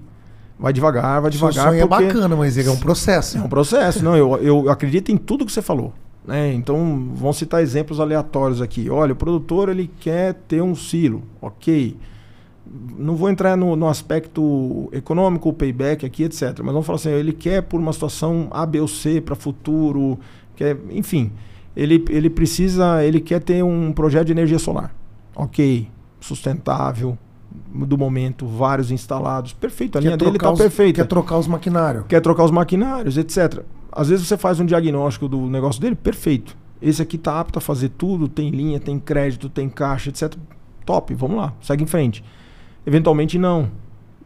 Vai devagar, vai devagar. Seu é porque... é bacana, mas é um processo. É um processo. não, eu, eu acredito em tudo que você falou. Né? Então, vão citar exemplos aleatórios aqui. Olha, o produtor ele quer ter um silo. Ok. Não vou entrar no, no aspecto econômico, payback aqui, etc. Mas vamos falar assim: ele quer por uma situação A, B ou C para futuro. Quer, enfim ele, ele precisa, ele quer ter um projeto de energia solar. Ok, sustentável, do momento, vários instalados, perfeito, a quer linha dele está perfeita. Quer trocar os maquinários. Quer trocar os maquinários, etc. Às vezes você faz um diagnóstico do negócio dele, perfeito. Esse aqui está apto a fazer tudo, tem linha, tem crédito, tem caixa, etc. Top, vamos lá, segue em frente. Eventualmente não.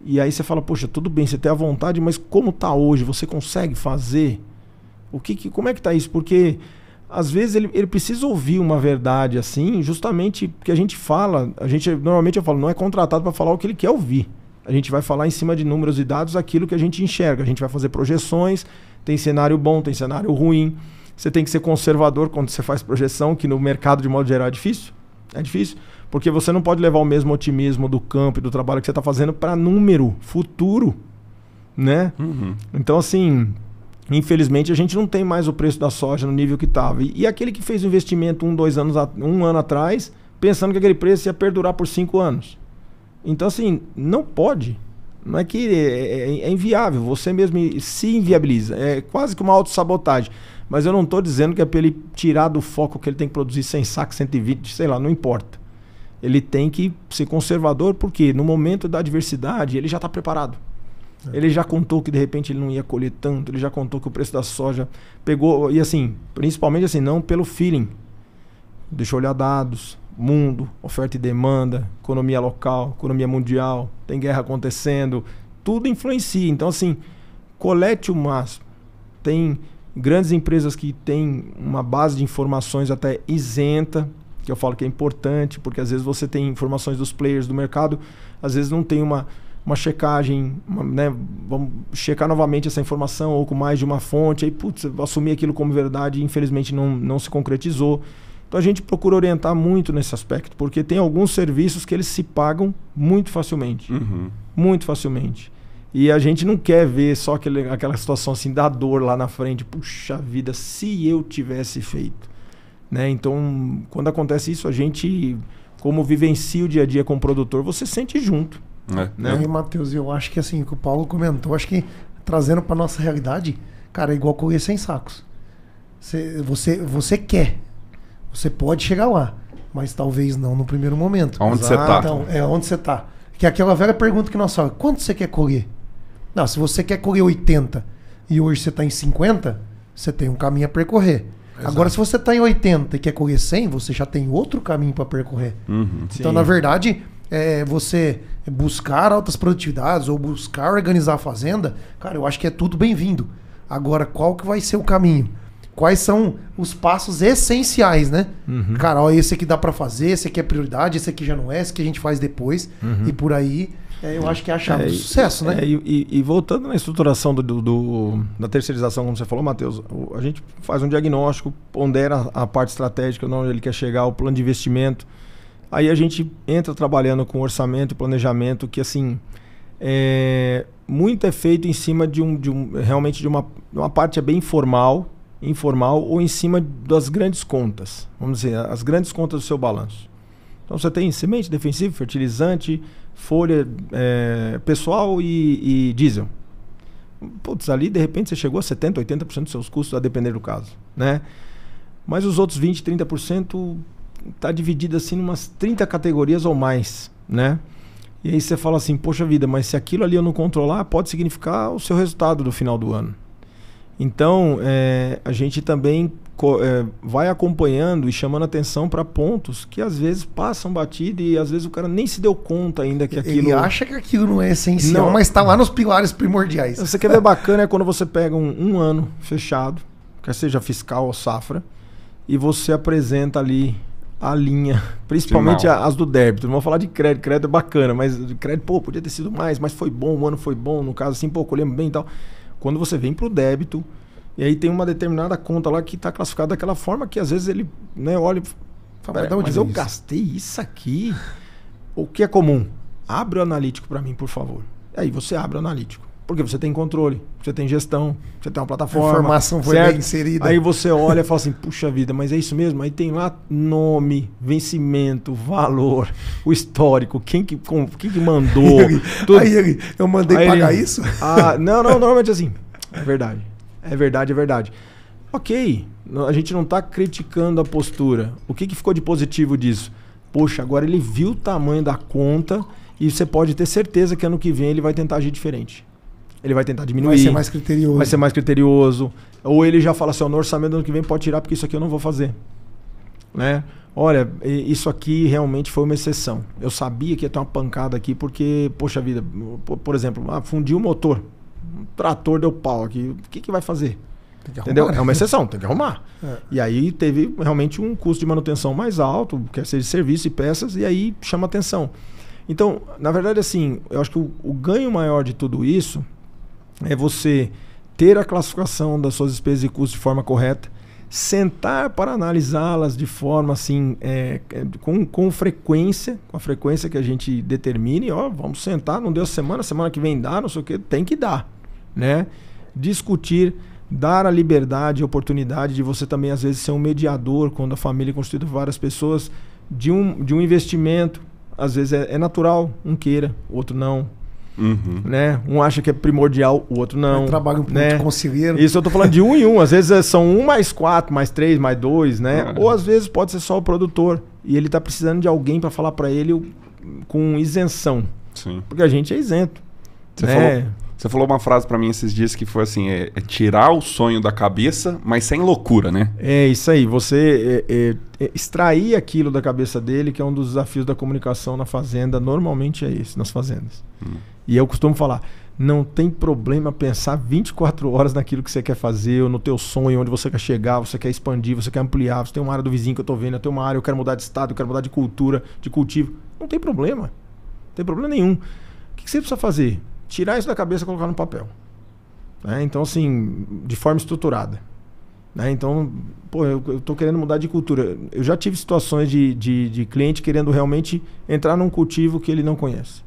E aí você fala, poxa, tudo bem, você tem a vontade, mas como está hoje? Você consegue fazer? O que, que como é que está isso? Porque às vezes ele, ele precisa ouvir uma verdade assim, justamente porque a gente fala, a gente normalmente eu falo, não é contratado para falar o que ele quer ouvir. A gente vai falar em cima de números e dados aquilo que a gente enxerga. A gente vai fazer projeções, tem cenário bom, tem cenário ruim. Você tem que ser conservador quando você faz projeção, que no mercado de modo geral é difícil. É difícil, porque você não pode levar o mesmo otimismo do campo e do trabalho que você está fazendo para número futuro, né? Uhum. Então assim, Infelizmente, a gente não tem mais o preço da soja no nível que estava. E, e, aquele que fez o investimento um, dois anos, um ano atrás, pensando que aquele preço ia perdurar por cinco anos. Então, assim, não pode. Não é que é, é, é inviável. Você mesmo se inviabiliza. É quase que uma autossabotagem. Mas eu não estou dizendo que é para ele tirar do foco que ele tem que produzir 100 sacos, 120, sei lá, não importa. Ele tem que ser conservador, porque no momento da adversidade ele já está preparado. É. Ele já contou que de repente ele não ia colher tanto, ele já contou que o preço da soja pegou. E assim, principalmente assim, não pelo feeling. Deixa eu olhar dados, mundo, oferta e demanda, economia local, economia mundial, tem guerra acontecendo, tudo influencia. Então, assim, colete o máximo. Tem grandes empresas que têm uma base de informações até isenta, que eu falo que é importante, porque às vezes você tem informações dos players do mercado, às vezes não tem uma, uma checagem, uma, né, vamos checar novamente essa informação ou com mais de uma fonte, aí putz, assumir aquilo como verdade infelizmente não, não se concretizou. Então a gente procura orientar muito nesse aspecto, porque tem alguns serviços que eles se pagam muito facilmente. Uhum. Muito facilmente. E a gente não quer ver só aquele, aquela situação assim da dor lá na frente. Puxa vida, se eu tivesse feito. Né? Então, quando acontece isso, a gente, como vivencia o dia a dia com o produtor, você sente junto. E é, Né, é. Matheus? Eu acho que assim, que o Paulo comentou, acho que trazendo para nossa realidade, cara, é igual correr sem sacos. Você, você, você quer, você pode chegar lá, mas talvez não no primeiro momento. Onde você tá? Então, é onde você tá. Que é aquela velha pergunta que nós falamos, quanto você quer correr? Não, se você quer correr 80 e hoje você está em 50, você tem um caminho a percorrer. Exato. Agora, se você está em 80 e quer correr 100, você já tem outro caminho para percorrer. Uhum. Então, Sim. na verdade, é, você buscar altas produtividades ou buscar organizar a fazenda, cara, eu acho que é tudo bem-vindo. Agora, qual que vai ser o caminho? Quais são os passos essenciais, né? Uhum. Cara, ó, esse aqui dá para fazer, esse aqui é prioridade, esse aqui já não é, esse que a gente faz depois uhum. e por aí. É, eu acho que é a chave é, do sucesso, é, né? É, e, e, voltando na estruturação do, do, do, da terceirização, como você falou, Matheus, a gente faz um diagnóstico, pondera a parte estratégica, onde ele quer chegar, o plano de investimento Aí a gente entra trabalhando com orçamento e planejamento que, assim, é, muito é feito em cima de um, de um realmente de uma, uma parte é bem formal, informal ou em cima das grandes contas. Vamos dizer, as grandes contas do seu balanço. Então você tem semente, defensivo, fertilizante, folha é, pessoal e, e diesel. Putz, ali de repente você chegou a 70%, 80% dos seus custos, a depender do caso. Né? Mas os outros 20%, 30% está dividida assim em umas 30 categorias ou mais, né? E aí você fala assim, poxa vida, mas se aquilo ali eu não controlar, pode significar o seu resultado do final do ano. Então, é, a gente também é, vai acompanhando e chamando atenção para pontos que às vezes passam batida e às vezes o cara nem se deu conta ainda que aquilo. Ele acha que aquilo não é essencial, não. mas está lá nos pilares primordiais. Você quer ver bacana é quando você pega um, um ano fechado, quer seja fiscal ou safra, e você apresenta ali a linha, principalmente a, as do débito. Não vou falar de crédito, crédito é bacana, mas de crédito, pô, podia ter sido mais, mas foi bom, o ano foi bom, no caso assim, pô, colhemos bem e tal. Quando você vem pro débito, e aí tem uma determinada conta lá que está classificada daquela forma que às vezes ele, né, olha e fala, Pera, mas, eu isso. gastei isso aqui. O que é comum? Abre o analítico para mim, por favor. E aí você abre o analítico. Porque você tem controle, você tem gestão, você tem uma plataforma. A informação foi certo? bem inserida. Aí você olha e fala assim: puxa vida, mas é isso mesmo? Aí tem lá nome, vencimento, valor, o histórico, quem que, com, quem que mandou. aí, tudo. aí eu mandei aí pagar ele, isso? Ah, não, não, normalmente é assim. É verdade. É verdade, é verdade. Ok, a gente não está criticando a postura. O que, que ficou de positivo disso? Poxa, agora ele viu o tamanho da conta e você pode ter certeza que ano que vem ele vai tentar agir diferente ele vai tentar diminuir. Vai ser mais criterioso. Vai ser mais criterioso. Ou ele já fala assim, no orçamento do ano que vem pode tirar, porque isso aqui eu não vou fazer. Né? Olha, isso aqui realmente foi uma exceção. Eu sabia que ia ter uma pancada aqui, porque, poxa vida, por exemplo, ah, fundiu o motor. Um trator deu pau aqui. O que, que vai fazer? Arrumar, Entendeu? É uma exceção, tem que arrumar. É. E aí teve realmente um custo de manutenção mais alto, quer seja de serviço e peças, e aí chama atenção. Então, na verdade, assim, eu acho que o, o ganho maior de tudo isso é você ter a classificação das suas despesas e custos de forma correta, sentar para analisá-las de forma assim, é, é com, com frequência, com a frequência que a gente determine, ó, vamos sentar, não deu semana, semana que vem dá, não sei o que, tem que dar, né? Discutir, dar a liberdade, e oportunidade de você também às vezes ser um mediador quando a família é constituída por várias pessoas de um, de um investimento, às vezes é, é natural, um queira, outro não, Uhum. Né? Um acha que é primordial, o outro não. Trabalham né? muito conselheiro. Isso eu tô falando de um em um. Às vezes é, são um mais quatro, mais três, mais dois, né? Ou às vezes pode ser só o produtor. E ele tá precisando de alguém para falar para ele com isenção. Sim. Porque a gente é isento. Você, né? falou, você falou uma frase para mim esses dias que foi assim: é, é, tirar o sonho da cabeça, mas sem loucura, né? É isso aí. Você é, é, é extrair aquilo da cabeça dele, que é um dos desafios da comunicação na fazenda. Normalmente é esse, nas fazendas. Hum. E eu costumo falar, não tem problema pensar 24 horas naquilo que você quer fazer, ou no teu sonho, onde você quer chegar, você quer expandir, você quer ampliar, você tem uma área do vizinho que eu estou vendo, eu tenho uma área, eu quero mudar de estado, eu quero mudar de cultura, de cultivo. Não tem problema. Não tem problema nenhum. O que você precisa fazer? Tirar isso da cabeça e colocar no papel. Né? Então, assim, de forma estruturada. Né? Então, pô, eu, estou querendo mudar de cultura. Eu já tive situações de, de, de cliente querendo realmente entrar num cultivo que ele não conhece.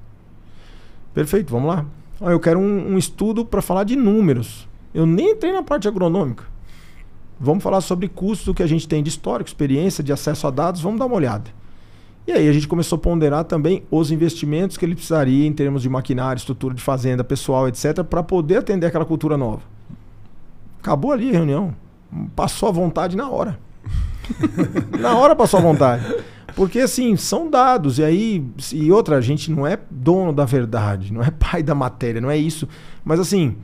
Perfeito, vamos lá. Ah, eu quero um, um estudo para falar de números. Eu nem entrei na parte agronômica. Vamos falar sobre custos que a gente tem de histórico, experiência, de acesso a dados. Vamos dar uma olhada. E aí a gente começou a ponderar também os investimentos que ele precisaria em termos de maquinário, estrutura de fazenda, pessoal, etc., para poder atender aquela cultura nova. Acabou ali a reunião. Passou a vontade na hora. na hora passou a vontade. Porque, assim, são dados. E aí, e outra, a gente não é dono da verdade, não é pai da matéria, não é isso. Mas, assim,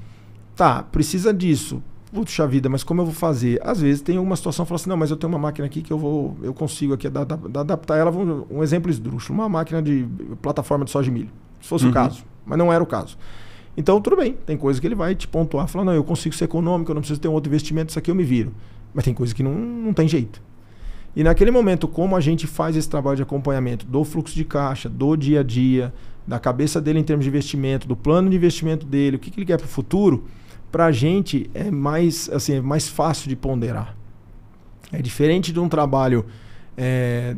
tá, precisa disso. Puxa vida, mas como eu vou fazer? Às vezes tem alguma situação que fala assim: não, mas eu tenho uma máquina aqui que eu vou, eu consigo aqui adaptar ela. Um exemplo esdrúxulo: uma máquina de plataforma de soja de milho. Se fosse uhum. o caso, mas não era o caso. Então, tudo bem, tem coisa que ele vai te pontuar, falar: não, eu consigo ser econômico, eu não preciso ter um outro investimento, isso aqui eu me viro. Mas tem coisa que não, não tem jeito. E naquele momento, como a gente faz esse trabalho de acompanhamento do fluxo de caixa, do dia a dia, da cabeça dele em termos de investimento, do plano de investimento dele, o que, que ele quer para o futuro, para a gente é mais, assim, é mais fácil de ponderar. É diferente de um trabalho é,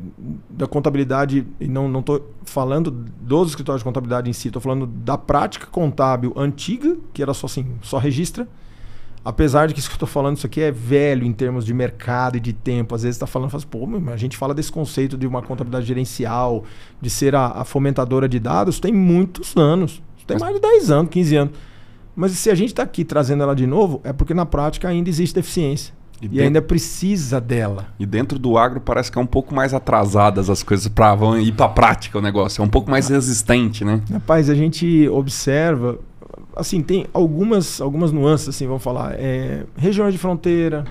da contabilidade, e não estou falando dos escritórios de contabilidade em si, estou falando da prática contábil antiga, que era só assim, só registra, Apesar de que isso que eu estou falando, isso aqui é velho em termos de mercado e de tempo. Às vezes está falando, faz, assim, pô, a gente fala desse conceito de uma contabilidade gerencial, de ser a, a fomentadora de dados, tem muitos anos. tem mais de 10 anos, 15 anos. Mas se a gente está aqui trazendo ela de novo, é porque na prática ainda existe deficiência. E, e ainda precisa dela. E dentro do agro parece que é um pouco mais atrasadas as coisas para ir para a prática o negócio. É um pouco mais ah. resistente, né? Rapaz, a gente observa assim, tem algumas, algumas nuances, assim, vamos falar. É, regiões de fronteira,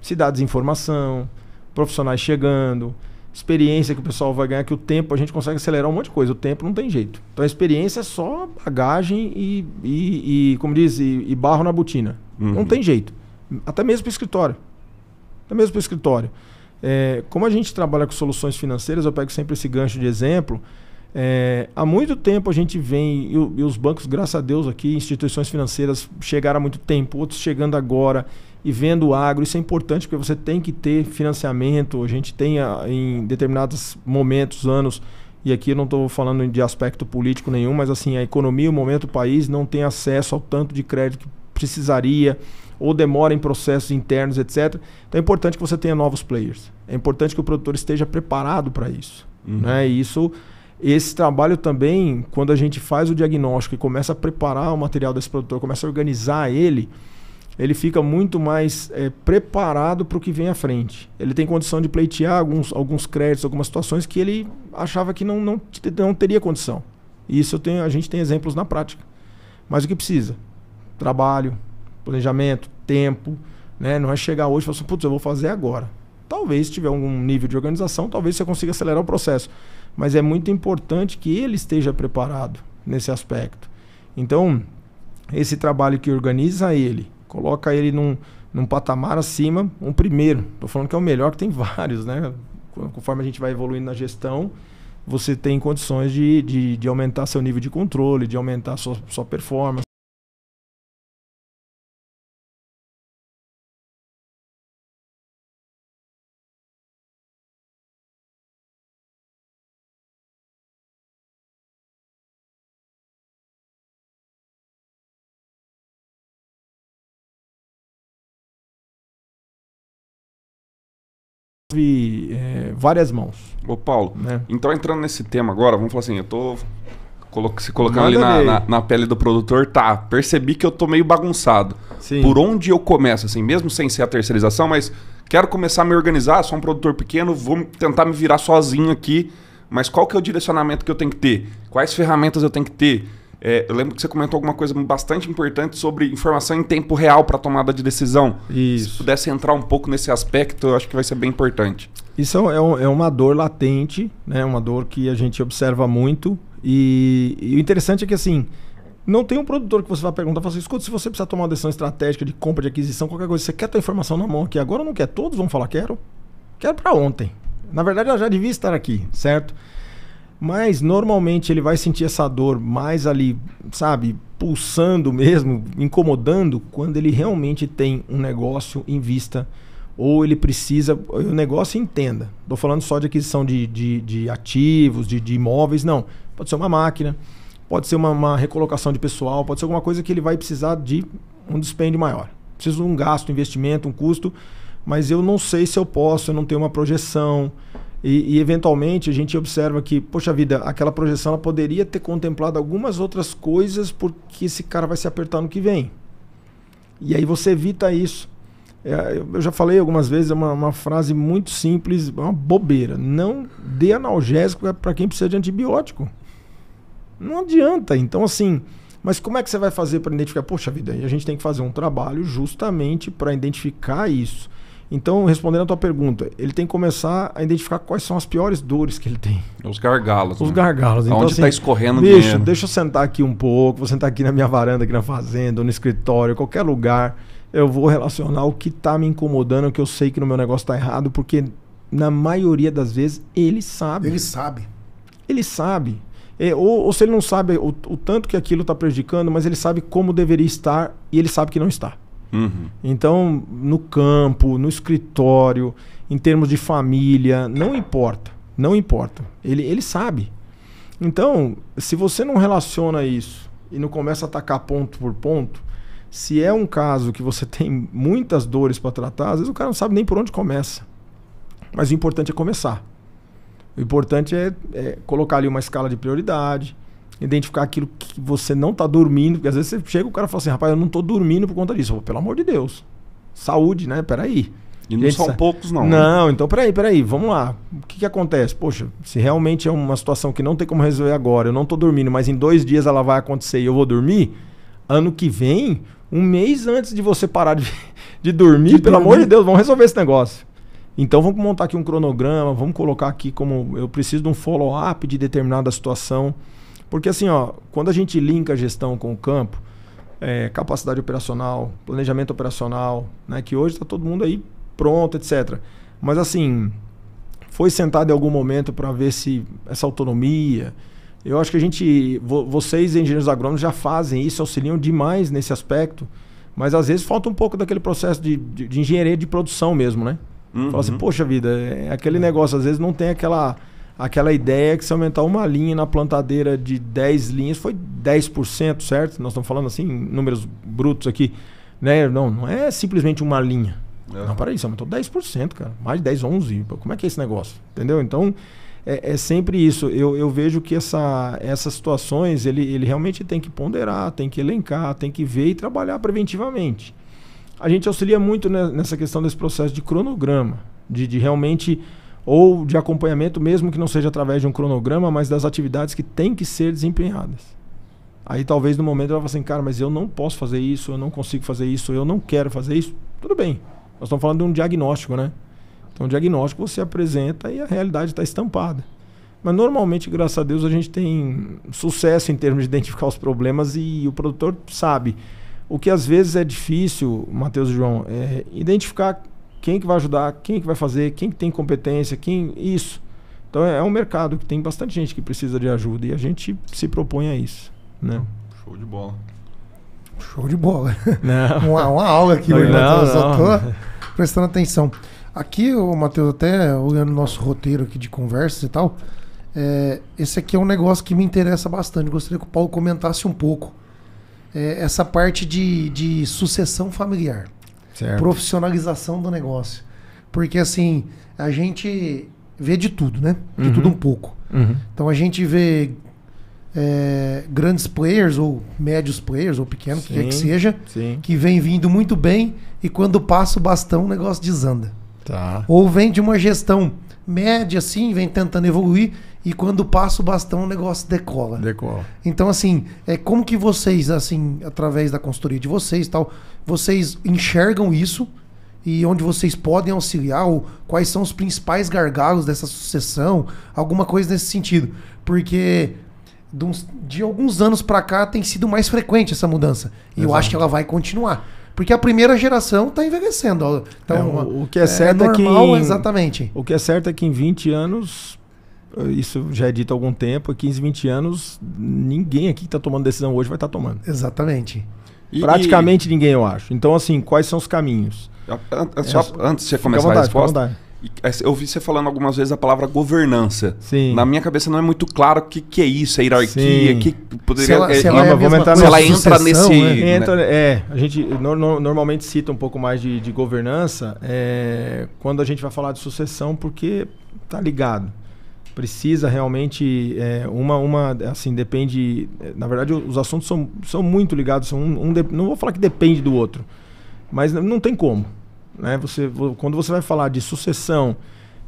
cidades em formação, profissionais chegando, experiência que o pessoal vai ganhar, que o tempo a gente consegue acelerar um monte de coisa. O tempo não tem jeito. Então a experiência é só bagagem e, e, e como diz, e, e, barro na botina. Uhum. Não tem jeito. Até mesmo para o escritório. Até mesmo para escritório. É, como a gente trabalha com soluções financeiras, eu pego sempre esse gancho de exemplo. É, há muito tempo a gente vem, e, e, os bancos, graças a Deus, aqui, instituições financeiras chegaram há muito tempo, outros chegando agora e vendo o agro. Isso é importante porque você tem que ter financiamento, a gente tem a, ah, em determinados momentos, anos, e aqui eu não estou falando de aspecto político nenhum, mas assim, a economia, o momento, o país não tem acesso ao tanto de crédito que precisaria ou demora em processos internos, etc. Então é importante que você tenha novos players. É importante que o produtor esteja preparado para isso. Uhum. Né? E isso esse trabalho também, quando a gente faz o diagnóstico e começa a preparar o material desse produtor, começa a organizar ele, ele fica muito mais é, preparado para o que vem à frente. Ele tem condição de pleitear alguns, alguns créditos, algumas situações que ele achava que não, não, não teria condição. E isso tenho, a gente tem exemplos na prática. Mas o que precisa? Trabalho, planejamento, tempo. Né? Não é chegar hoje e falar assim, putz, eu vou fazer agora. Talvez, se tiver algum nível de organização, talvez você consiga acelerar o processo mas é muito importante que ele esteja preparado nesse aspecto. Então, esse trabalho que organiza ele, coloca ele num, num patamar acima, um primeiro. Estou falando que é o melhor, que tem vários, né? Conforme a gente vai evoluindo na gestão, você tem condições de, de, de aumentar seu nível de controle, de aumentar sua, sua performance. envolve é, várias mãos. Ô Paulo, né? então entrando nesse tema agora, vamos falar assim, eu tô se colocando ali na, na, na, pele do produtor, tá, percebi que eu tô meio bagunçado. Sim. Por onde eu começo, assim, mesmo sem ser a terceirização, mas quero começar a me organizar, sou um produtor pequeno, vou tentar me virar sozinho aqui, mas qual que é o direcionamento que eu tenho que ter? Quais ferramentas eu tenho que ter? É, eu lembro que você comentou alguma coisa bastante importante sobre informação em tempo real para tomada de decisão. Isso. Se pudesse entrar um pouco nesse aspecto, eu acho que vai ser bem importante. Isso é, é, um, é uma dor latente, né? uma dor que a gente observa muito. E, e o interessante é que, assim, não tem um produtor que você vai perguntar, assim, escuta, se você precisar tomar uma decisão estratégica de compra, de aquisição, qualquer coisa, você quer tua informação na mão aqui agora ou não quer? Todos vão falar, quero. Quero para ontem. Na verdade, ela já devia estar aqui, certo? Mas normalmente ele vai sentir essa dor mais ali, sabe, pulsando mesmo, incomodando, quando ele realmente tem um negócio em vista ou ele precisa. O negócio entenda. Estou falando só de aquisição de, de, de ativos, de, de, imóveis, não. Pode ser uma máquina, pode ser uma, uma recolocação de pessoal, pode ser alguma coisa que ele vai precisar de um dispêndio maior. Preciso de um gasto, um investimento, um custo, mas eu não sei se eu posso, eu não tenho uma projeção. E, e, eventualmente a gente observa que, poxa vida, aquela projeção ela poderia ter contemplado algumas outras coisas porque esse cara vai se apertar no que vem. E aí você evita isso. É, eu já falei algumas vezes, é uma, uma, frase muito simples, é uma bobeira. Não dê analgésico para quem precisa de antibiótico. Não adianta. Então, assim, mas como é que você vai fazer para identificar? Poxa vida, a gente tem que fazer um trabalho justamente para identificar isso. Então, respondendo a tua pergunta, ele tem que começar a identificar quais são as piores dores que ele tem. Os gargalos. Os né? gargalos. Então, Onde está assim, escorrendo deixa, dinheiro. Deixa eu sentar aqui um pouco, vou sentar aqui na minha varanda, aqui na fazenda, no escritório, qualquer lugar. Eu vou relacionar o que está me incomodando, o que eu sei que no meu negócio está errado, porque na maioria das vezes ele sabe. Ele sabe. Ele sabe. É, ou, ou, se ele não sabe o, o tanto que aquilo está prejudicando, mas ele sabe como deveria estar e ele sabe que não está. Uhum. Então, no campo, no escritório, em termos de família, não importa. Não importa. Ele, ele sabe. Então, se você não relaciona isso e não começa a atacar ponto por ponto, se é um caso que você tem muitas dores para tratar, às vezes o cara não sabe nem por onde começa. Mas o importante é começar. O importante é, é colocar ali uma escala de prioridade, identificar aquilo que você não está dormindo, porque às vezes você chega e o cara fala assim, rapaz, eu não estou dormindo por conta disso. pelo amor de Deus. Saúde, né? Peraí. E não Gente, são poucos, não. Né? Não, né? então peraí, peraí, vamos lá. O que, que acontece? Poxa, se realmente é uma situação que não tem como resolver agora, eu não estou dormindo, mas em dois dias ela vai acontecer e eu vou dormir, ano que vem, um mês antes de você parar de, de dormir, de pelo amor de Deus, vamos resolver esse negócio. Então vamos montar aqui um cronograma, vamos colocar aqui como eu preciso de um follow-up de determinada situação. Porque assim, ó, quando a gente linka a gestão com o campo, é, capacidade operacional, planejamento operacional, né, que hoje está todo mundo aí pronto, etc. Mas assim, foi sentado em algum momento para ver se essa autonomia. Eu acho que a gente, vo, vocês engenheiros agrônomos já fazem isso, auxiliam demais nesse aspecto. Mas às vezes falta um pouco daquele processo de, de, de engenharia de produção mesmo, né? Uhum. Fala assim, uhum. poxa vida, é, aquele negócio às vezes não tem aquela aquela ideia que se aumentar uma linha na plantadeira de 10 linhas, foi 10%, certo? Nós estamos falando assim, números brutos aqui. Né? Não, não é simplesmente uma linha. Não, para isso, aumentou 10%, cara. Mais de 10, 11. Como é que é esse negócio? Entendeu? Então, é, é, sempre isso. Eu, eu vejo que essa, essas situações, ele, ele realmente tem que ponderar, tem que elencar, tem que ver e trabalhar preventivamente. A gente auxilia muito nessa questão desse processo de cronograma, de, de realmente ou de acompanhamento, mesmo que não seja através de um cronograma, mas das atividades que têm que ser desempenhadas. Aí talvez no momento ela fale assim, cara, mas eu não posso fazer isso, eu não consigo fazer isso, eu não quero fazer isso. Tudo bem. Nós estamos falando de um diagnóstico, né? Então, o diagnóstico você apresenta e a realidade está estampada. Mas normalmente, graças a Deus, a gente tem sucesso em termos de identificar os problemas e o produtor sabe. O que às vezes é difícil, Matheus e João, é identificar quem que vai ajudar? Quem que vai fazer? Quem que tem competência? Quem isso? Então é, é um mercado que tem bastante gente que precisa de ajuda e a gente se propõe a isso, né? Show de bola. Show de bola. Não. uma, uma aula aqui, não, Matheus. Só tô prestando atenção. Aqui, o Matheus, até olhando nosso roteiro aqui de conversas e tal, é, esse aqui é um negócio que me interessa bastante. Gostaria que o Paulo comentasse um pouco. É, essa parte de, de sucessão familiar. Certo. Profissionalização do negócio. Porque assim, a gente vê de tudo, né? De uhum. tudo um pouco. Uhum. Então a gente vê é, grandes players, ou médios players, ou pequenos, que quer que seja, sim. que vem vindo muito bem e quando passa o bastão o negócio desanda. Tá. Ou vem de uma gestão média, assim, vem tentando evoluir e quando passa o bastão o negócio decola. Decola. Então, assim, é como que vocês, assim, através da consultoria de vocês tal, vocês enxergam isso e onde vocês podem auxiliar ou quais são os principais gargalos dessa sucessão, alguma coisa nesse sentido. Porque de, uns, de alguns anos para cá tem sido mais frequente essa mudança. E Exato. eu acho que ela vai continuar. Porque a primeira geração está envelhecendo. Então, é, o, o, que é, é certo é, é normal, que. Em, exatamente. O que é certo é que em 20 anos eh, isso já é dito há algum tempo, 15, 20 anos, ninguém aqui que está tomando decisão hoje vai estar tá tomando. Exatamente. E, Praticamente e... ninguém, eu acho. Então, assim, quais são os caminhos? Só, é, antes de você começar vontade, a resposta, é, eu vi você falando algumas vezes a palavra governança. Sim. Na minha cabeça não é muito claro o que, que é isso, é hierarquia, que poderia... Se ela, é, ela, é mesma, se ela entra nesse... Né? né? Entra, né? É, a gente no, no, normalmente cita um pouco mais de, de governança é, quando a gente vai falar de sucessão, porque tá ligado precisa realmente é, uma uma assim depende é, na verdade os assuntos são, são muito ligados são um, um de, não vou falar que depende do outro mas não tem como né você quando você vai falar de sucessão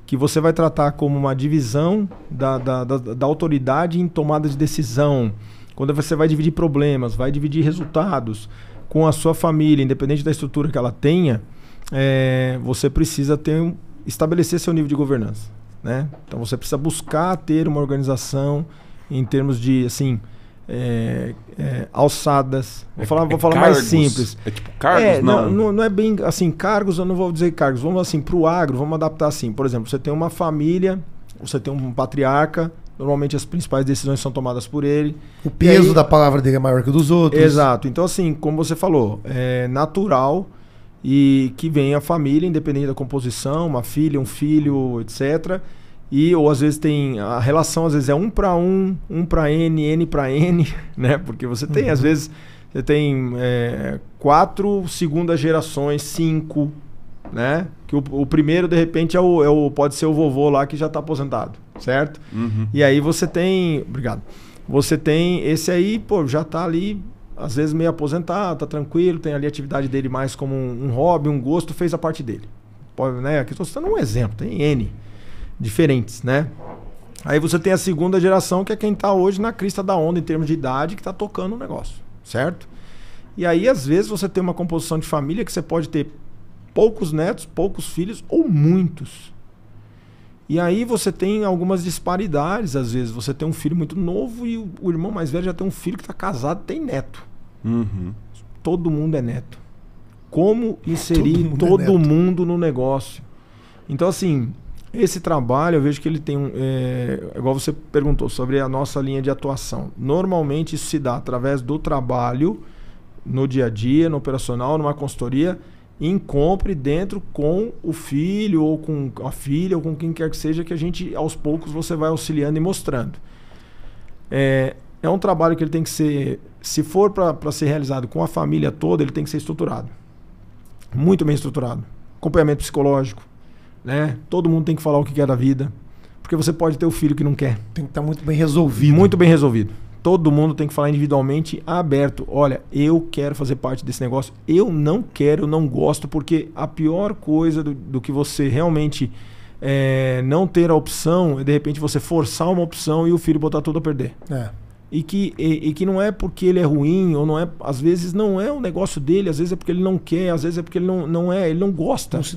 que você vai tratar como uma divisão da, da, da, da autoridade em tomada de decisão quando você vai dividir problemas vai dividir resultados com a sua família independente da estrutura que ela tenha é, você precisa ter estabelecer seu nível de governança né? Então você precisa buscar ter uma organização em termos de assim é, é, alçadas. Vou é falar, vou é falar mais simples. É tipo cargos, é, não. não? Não é bem assim, cargos, eu não vou dizer cargos. Vamos assim, para o agro, vamos adaptar assim. Por exemplo, você tem uma família, você tem um patriarca, normalmente as principais decisões são tomadas por ele. O peso aí, da palavra dele é maior que o dos outros. Exato. Então, assim, como você falou, é natural e que vem a família, independente da composição, uma filha, um filho, etc. E ou às vezes tem a relação às vezes é um para um, um para n, n para n, né? Porque você tem uhum. às vezes você tem é, quatro segundas gerações, cinco, né? Que o, o primeiro de repente é o, é o, pode ser o vovô lá que já está aposentado, certo? Uhum. E aí você tem, obrigado. Você tem esse aí, pô, já está ali às vezes meio aposentado, tá tranquilo, tem ali a atividade dele mais como um, um hobby, um gosto, fez a parte dele. Pode, né? Aqui estou citando um exemplo, tem N diferentes, né? Aí você tem a segunda geração, que é quem está hoje na crista da onda em termos de idade, que está tocando o negócio, certo? E aí, às vezes, você tem uma composição de família que você pode ter poucos netos, poucos filhos ou muitos. E aí você tem algumas disparidades, às vezes. Você tem um filho muito novo e o irmão mais velho já tem um filho que está casado tem neto. Uhum. Todo mundo é neto. Como inserir todo, mundo, é todo é mundo, no negócio? Então, assim, esse trabalho, eu vejo que ele tem um. É, igual você perguntou sobre a nossa linha de atuação. Normalmente isso se dá através do trabalho, no dia a dia, no operacional, numa consultoria, em compre dentro com o filho ou com a filha ou com quem quer que seja que a gente aos poucos você vai auxiliando e mostrando. É, é um trabalho que ele tem que ser se for para ser realizado com a família toda, ele tem que ser estruturado. Muito bem estruturado. Acompanhamento psicológico, né? Todo mundo tem que falar o que quer da vida. Porque você pode ter o filho que não quer. Tem que estar tá muito bem resolvido. Muito bem resolvido. Todo mundo tem que falar individualmente, aberto. Olha, eu quero fazer parte desse negócio. Eu não quero, eu não gosto, porque a pior coisa do, do que você realmente é, não ter a opção é de repente você forçar uma opção e o filho botar tudo a perder. É e que, e, e, que não é porque ele é ruim ou não é às vezes não é o negócio dele às vezes é porque ele não quer às vezes é porque ele não, não é ele não gosta não se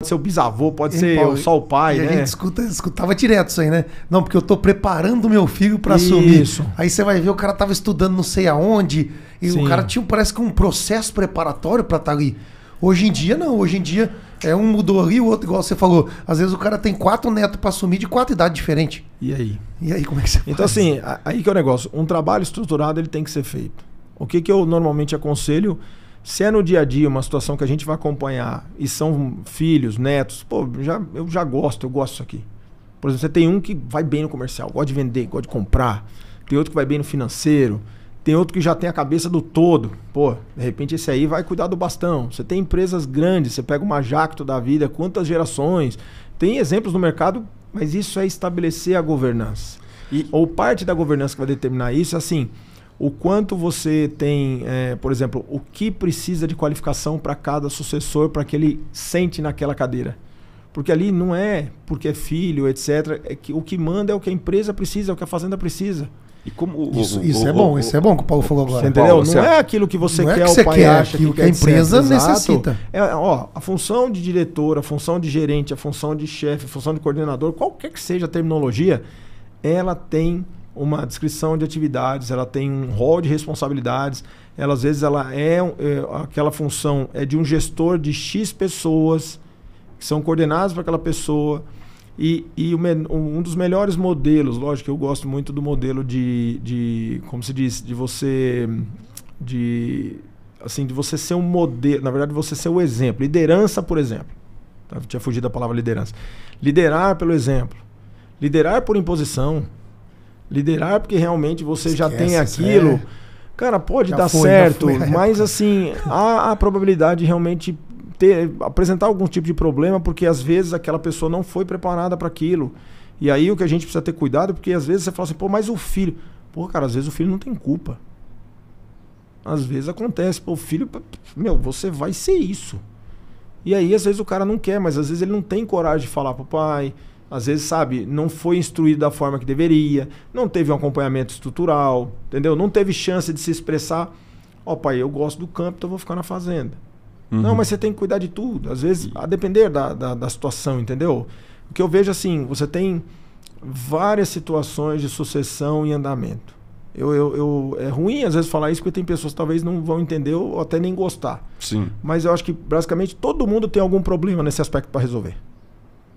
Pode ser o bisavô, pode e, ser então, só o pai, e né? A gente escuta, escutava direto isso aí, né? Não, porque eu tô preparando meu filho para assumir. Isso. Aí você vai ver, o cara tava estudando não sei aonde, e Sim. o cara tinha, parece que um processo preparatório para estar tá ali. Hoje em dia, não. Hoje em dia, é um mudou ali, o outro, igual você falou. Às vezes o cara tem quatro netos para assumir de quatro idades diferentes. E aí? E aí, como é que você Então, faz? assim, aí que é o negócio. Um trabalho estruturado, ele tem que ser feito. O que, que eu normalmente aconselho se é no dia a dia uma situação que a gente vai acompanhar e são filhos, netos, pô, já, eu já gosto, eu gosto disso aqui. Por exemplo, você tem um que vai bem no comercial, gosta de vender, gosta de comprar. Tem outro que vai bem no financeiro. Tem outro que já tem a cabeça do todo. Pô, de repente esse aí vai cuidar do bastão. Você tem empresas grandes, você pega uma Jacto da vida, quantas gerações. Tem exemplos no mercado, mas isso é estabelecer a governança. E, ou parte da governança que vai determinar isso, é assim, o quanto você tem, é, por exemplo, o que precisa de qualificação para cada sucessor para que ele sente naquela cadeira. Porque ali não é porque é filho, etc. É que, o que manda é o que a empresa precisa, é o que a fazenda precisa. E como, isso, isso o, é bom, o, isso é bom que o Paulo falou agora. Você entendeu? Paulo, não é aquilo que você é quer, que você o pai quer, acha que, que a empresa etc. necessita. É, ó, a função de diretor, a função de gerente, a função de chefe, a função de coordenador, qualquer que seja a terminologia, ela tem uma descrição de atividades, ela tem um rol de responsabilidades, ela às vezes ela é, é aquela função é de um gestor de X pessoas que são coordenadas por aquela pessoa. E, e um dos melhores modelos, lógico, que eu gosto muito do modelo de, de como se diz, de você de assim, de você ser um modelo, na verdade você ser o um exemplo, liderança, por exemplo. Tá, tinha fugido da palavra liderança. Liderar pelo exemplo. Liderar por imposição liderar, porque realmente você Esquece, já tem aquilo. É. Cara, pode já dar foi, certo, né, mas assim, há a probabilidade de realmente ter, apresentar algum tipo de problema, porque às vezes aquela pessoa não foi preparada para aquilo. E aí o que a gente precisa ter cuidado, porque às vezes você fala assim, pô, mas o filho. Pô, cara, às vezes o filho não tem culpa. Às vezes acontece, pô, o filho, meu, você vai ser isso. E aí, às vezes, o cara não quer, mas às vezes ele não tem coragem de falar, papai, às vezes, sabe, não foi instruído da forma que deveria, não teve um acompanhamento estrutural, entendeu? Não teve chance de se expressar. Ó, oh, pai, eu gosto do campo, então vou ficar na fazenda. Uhum. Não, mas você tem que cuidar de tudo. Às vezes, a depender da, da, da situação, entendeu? O que eu vejo assim, você tem várias situações de sucessão e andamento. Eu, eu, eu, é ruim às vezes falar isso porque tem pessoas que talvez não vão entender ou até nem gostar. Sim. Mas eu acho que basicamente todo mundo tem algum problema nesse aspecto para resolver.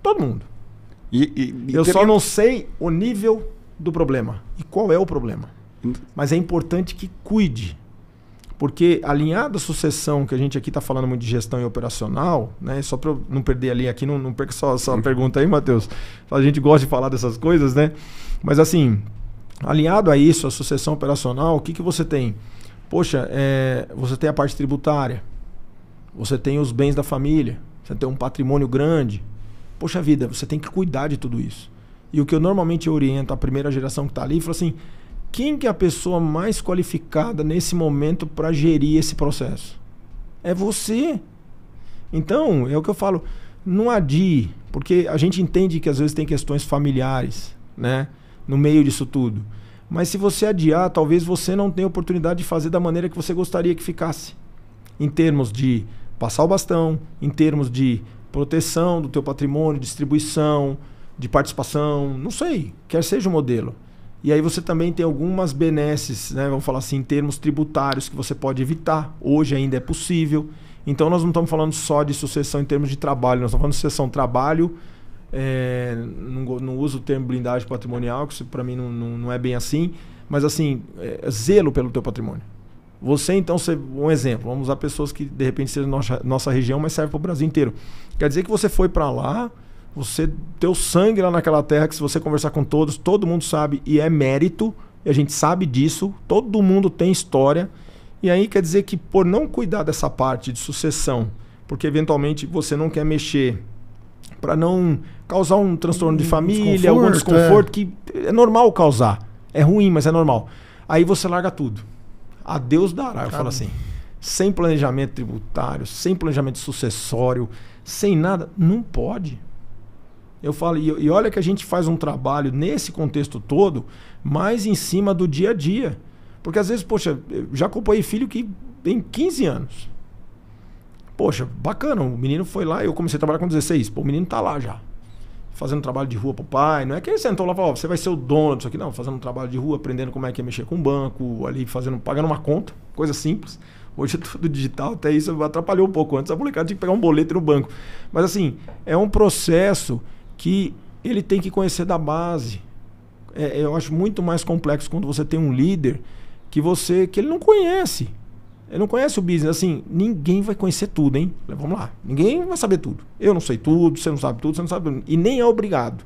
Todo mundo. E, e, eu só não sei o nível do problema e qual é o problema. Mas é importante que cuide. Porque alinhada à sucessão, que a gente aqui está falando muito de gestão e operacional, né? Só para eu não perder ali aqui, não, não perca só a uhum. pergunta aí, Matheus. A gente gosta de falar dessas coisas, né? Mas assim, alinhado a isso, a sucessão operacional, o que, que você tem? Poxa, é, você tem a parte tributária, você tem os bens da família, você tem um patrimônio grande, Poxa vida, você tem que cuidar de tudo isso. E o que eu normalmente oriento a primeira geração que está ali, falo assim: quem que é a pessoa mais qualificada nesse momento para gerir esse processo? É você. Então, é o que eu falo, não adie, porque a gente entende que às vezes tem questões familiares, né, no meio disso tudo. Mas se você adiar, talvez você não tenha oportunidade de fazer da maneira que você gostaria que ficasse. Em termos de passar o bastão, em termos de proteção do teu patrimônio, distribuição, de participação, não sei, quer seja o modelo. E aí você também tem algumas benesses, né? vamos falar assim, em termos tributários que você pode evitar. Hoje ainda é possível. Então nós não estamos falando só de sucessão em termos de trabalho, nós estamos falando de sucessão trabalho. É, não, não, uso o termo blindagem patrimonial, que para mim não, não, não, é bem assim, mas assim, é, zelo pelo teu patrimônio. Você, então, você, um exemplo, vamos usar pessoas que de repente sejam nossa, nossa região, mas serve para o Brasil inteiro. Quer dizer que você foi para lá, você teu sangue lá naquela terra, que se você conversar com todos, todo mundo sabe e é mérito, e a gente sabe disso, todo mundo tem história. E aí quer dizer que por não cuidar dessa parte de sucessão, porque eventualmente você não quer mexer para não causar um transtorno de família, desconforto, algum desconforto é. que é normal causar. É ruim, mas é normal. Aí você larga tudo a Deus dará. Eu falo assim, sem planejamento tributário, sem planejamento sucessório, sem nada, não pode. Eu falo, e, e olha que a gente faz um trabalho nesse contexto todo, mais em cima do dia a dia. Porque às vezes, poxa, eu já acompanhei filho que tem 15 anos. Poxa, bacana, o menino foi lá, eu comecei a trabalhar com 16. Pô, o menino tá lá já fazendo trabalho de rua pro pai. Não é que ele sentou lá e falou, oh, você vai ser o dono disso aqui. Não, fazendo um trabalho de rua, aprendendo como é que é mexer com o banco, ali fazendo, pagando uma conta, coisa simples. Hoje é tudo digital, até isso atrapalhou um pouco. Antes a molecada tinha que pegar um boleto no banco. Mas assim, é um processo que ele tem que conhecer da base. É, eu acho muito mais complexo quando você tem um líder que você que ele não conhece. Ele não conhece o business. Assim, ninguém vai conhecer tudo, hein? Vamos lá. Ninguém vai saber tudo. Eu não sei tudo, você não sabe tudo, você não sabe tudo. E nem é obrigado.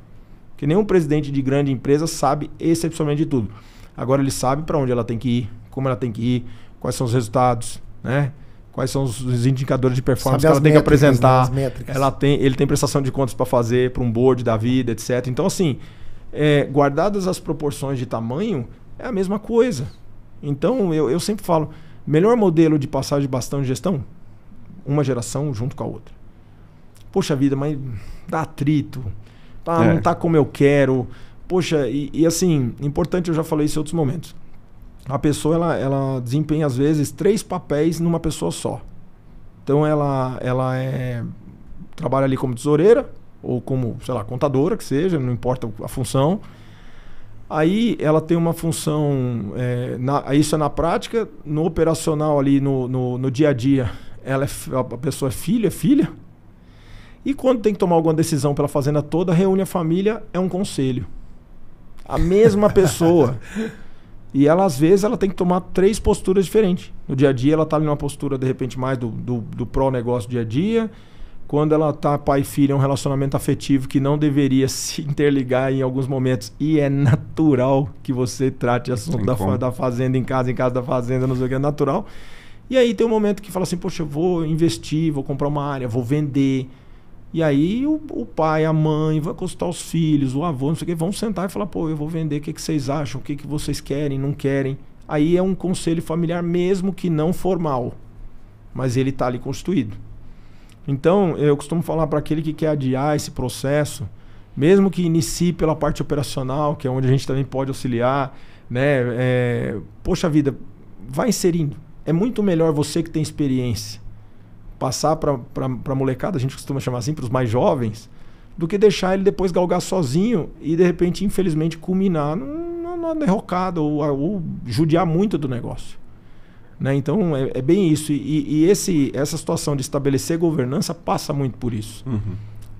Porque nenhum presidente de grande empresa sabe excepcionalmente de tudo. Agora ele sabe para onde ela tem que ir, como ela tem que ir, quais são os resultados, né? Quais são os indicadores de performance sabe que ela tem métricas, que apresentar. Né? Ela tem, ele tem prestação de contas para fazer, para um board da vida, etc. Então, assim, é, guardadas as proporções de tamanho, é a mesma coisa. Então, eu, eu sempre falo, Melhor modelo de passagem de bastão de gestão? Uma geração junto com a outra. Poxa vida, mas dá atrito. Ah, é. não tá como eu quero. Poxa, e, e, assim, importante, eu já falei isso em outros momentos. A pessoa, ela, ela desempenha, às vezes, três papéis numa pessoa só. Então, ela, ela é, trabalha ali como tesoureira, ou como, sei lá, contadora, que seja, não importa a função. Aí ela tem uma função, é, na, isso é na prática, no operacional ali, no, no, no dia a dia, ela é, a pessoa é filha, é filha. E quando tem que tomar alguma decisão pela fazenda toda, reúne a família, é um conselho. A mesma pessoa. E ela, às vezes, ela tem que tomar três posturas diferentes. No dia a dia, ela está em uma postura, de repente, mais do, do, do pró-negócio dia a dia quando ela tá pai e filha, é um relacionamento afetivo que não deveria se interligar em alguns momentos. E é natural que você trate assunto da, fa da, fazenda em casa, em casa da fazenda, não sei o que, é natural. E aí tem um momento que fala assim, poxa, eu vou investir, vou comprar uma área, vou vender. E aí o, o pai, a mãe, vai consultar os filhos, o avô, não sei o que, vão sentar e falar, pô, eu vou vender, o que, que vocês acham? O que, que vocês querem, não querem? Aí é um conselho familiar mesmo que não formal, mas ele está ali constituído. Então, eu costumo falar para aquele que quer adiar esse processo, mesmo que inicie pela parte operacional, que é onde a gente também pode auxiliar, né? É, poxa vida, vai inserindo. É muito melhor você que tem experiência passar para a molecada, a gente costuma chamar assim, para os mais jovens, do que deixar ele depois galgar sozinho e de repente, infelizmente, culminar numa derrocada ou, ou judiar muito do negócio. Né? Então é, é, bem isso. E, e, esse, essa situação de estabelecer governança passa muito por isso. Uhum.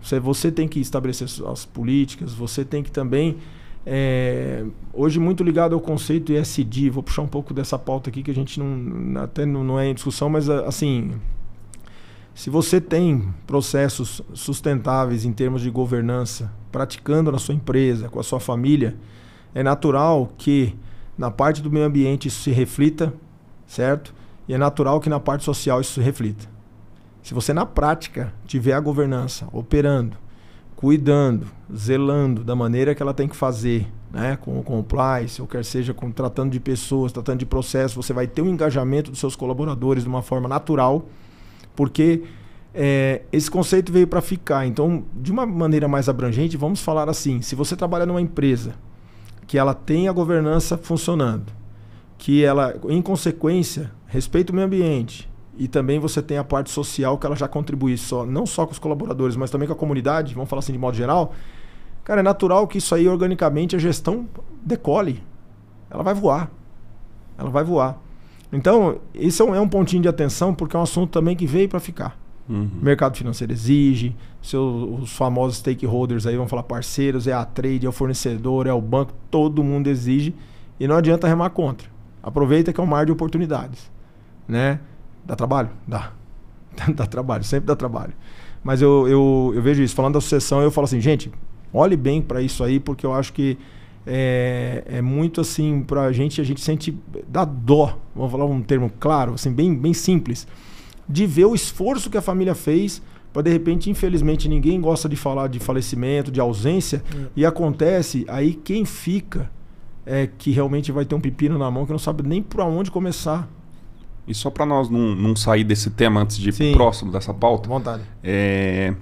Você, você tem que estabelecer as políticas, você tem que também. É, hoje, muito ligado ao conceito ESD vou puxar um pouco dessa pauta aqui que a gente não, até não, não é em discussão, mas assim. Se você tem processos sustentáveis em termos de governança, praticando na sua empresa, com a sua família, é natural que na parte do meio ambiente isso se reflita certo? E é natural que na parte social isso se reflita. Se você na prática tiver a governança operando, cuidando, zelando da maneira que ela tem que fazer, né, com o compliance, ou quer seja, com, tratando de pessoas, tratando de processo, você vai ter um engajamento dos seus colaboradores de uma forma natural, porque é, esse conceito veio para ficar. Então, de uma maneira mais abrangente, vamos falar assim: se você trabalha numa empresa que ela tem a governança funcionando, que ela, em consequência, respeita o meio ambiente e também você tem a parte social que ela já contribui só, não só com os colaboradores, mas também com a comunidade, vamos falar assim de modo geral. Cara, é natural que isso aí organicamente a gestão decole. Ela vai voar. Ela vai voar. Então, isso é um, é um pontinho de atenção, porque é um assunto também que veio para ficar. Uhum. mercado financeiro exige, seus, os famosos stakeholders aí vão falar parceiros, é a trade, é o fornecedor, é o banco, todo mundo exige e não adianta remar contra. Aproveita que é um mar de oportunidades, né? Dá trabalho? Dá. dá trabalho, sempre dá trabalho. Mas eu, eu, eu vejo isso. Falando da sucessão, eu falo assim, gente, olhe bem para isso aí, porque eu acho que é, é muito assim, para a gente, a gente sente, dá dó, vamos falar um termo claro, assim, bem, bem simples, de ver o esforço que a família fez para de repente, infelizmente, ninguém gosta de falar de falecimento, de ausência, é. e acontece, aí quem fica é, que realmente vai ter um pepino na mão que não sabe nem para onde começar. E só para nós não, não sair desse tema antes de ir próximo dessa pauta. Vontade. É,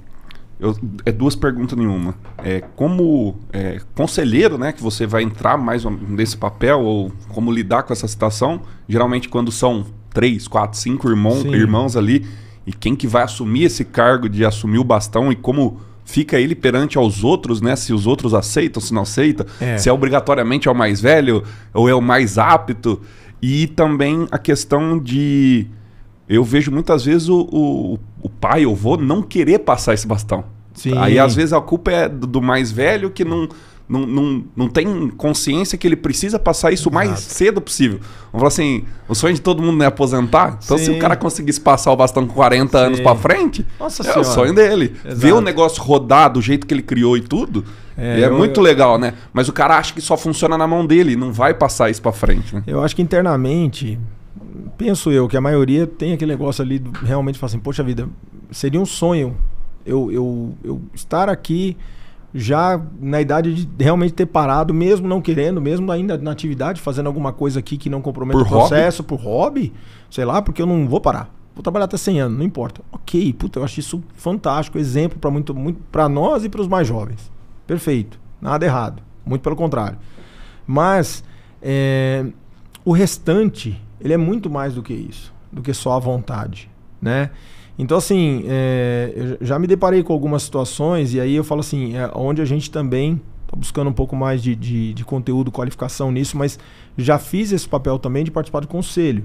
eu, é duas perguntas nenhuma. É, como é, conselheiro, né, que você vai entrar mais nesse papel ou como lidar com essa situação, geralmente quando são três, quatro, cinco irmão, irmãos ali, e quem que vai assumir esse cargo de assumir o bastão e como fica ele perante aos outros, né? Se os outros aceitam, se não aceitam, é. se é obrigatoriamente é o mais velho ou é o mais apto. E também a questão de. Eu vejo muitas vezes o, o, o pai ou avô não querer passar esse bastão. Sim. Aí às vezes a culpa é do, do mais velho que não não, não, não tem consciência que ele precisa passar isso o mais cedo possível. Vamos falar assim, o sonho de todo mundo né, é aposentar. Então, Sim. se o cara conseguisse passar o bastão 40 Sim. anos para frente, Nossa é senhora. o sonho dele. Exato. Ver o negócio rodar do jeito que ele criou e tudo, é, é eu, muito eu... legal, né? Mas o cara acha que só funciona na mão dele, não vai passar isso para frente. Né? Eu acho que internamente, penso eu, que a maioria tem aquele negócio ali, realmente fala assim, poxa vida, seria um sonho eu, eu, eu estar aqui já na idade de realmente ter parado, mesmo não querendo, mesmo ainda na atividade, fazendo alguma coisa aqui que não comprometa por o processo, hobby? por hobby, sei lá, porque eu não vou parar. Vou trabalhar até 100 anos, não importa. Ok, puta, eu acho isso fantástico, exemplo para muito, muito para nós e para os mais jovens. Perfeito, nada errado, muito pelo contrário. Mas é, o restante, ele é muito mais do que isso, do que só a vontade, né? Então, assim, é, eu já me deparei com algumas situações, e aí eu falo assim, é onde a gente também está buscando um pouco mais de, de, de, conteúdo, qualificação nisso, mas já fiz esse papel também de participar do conselho.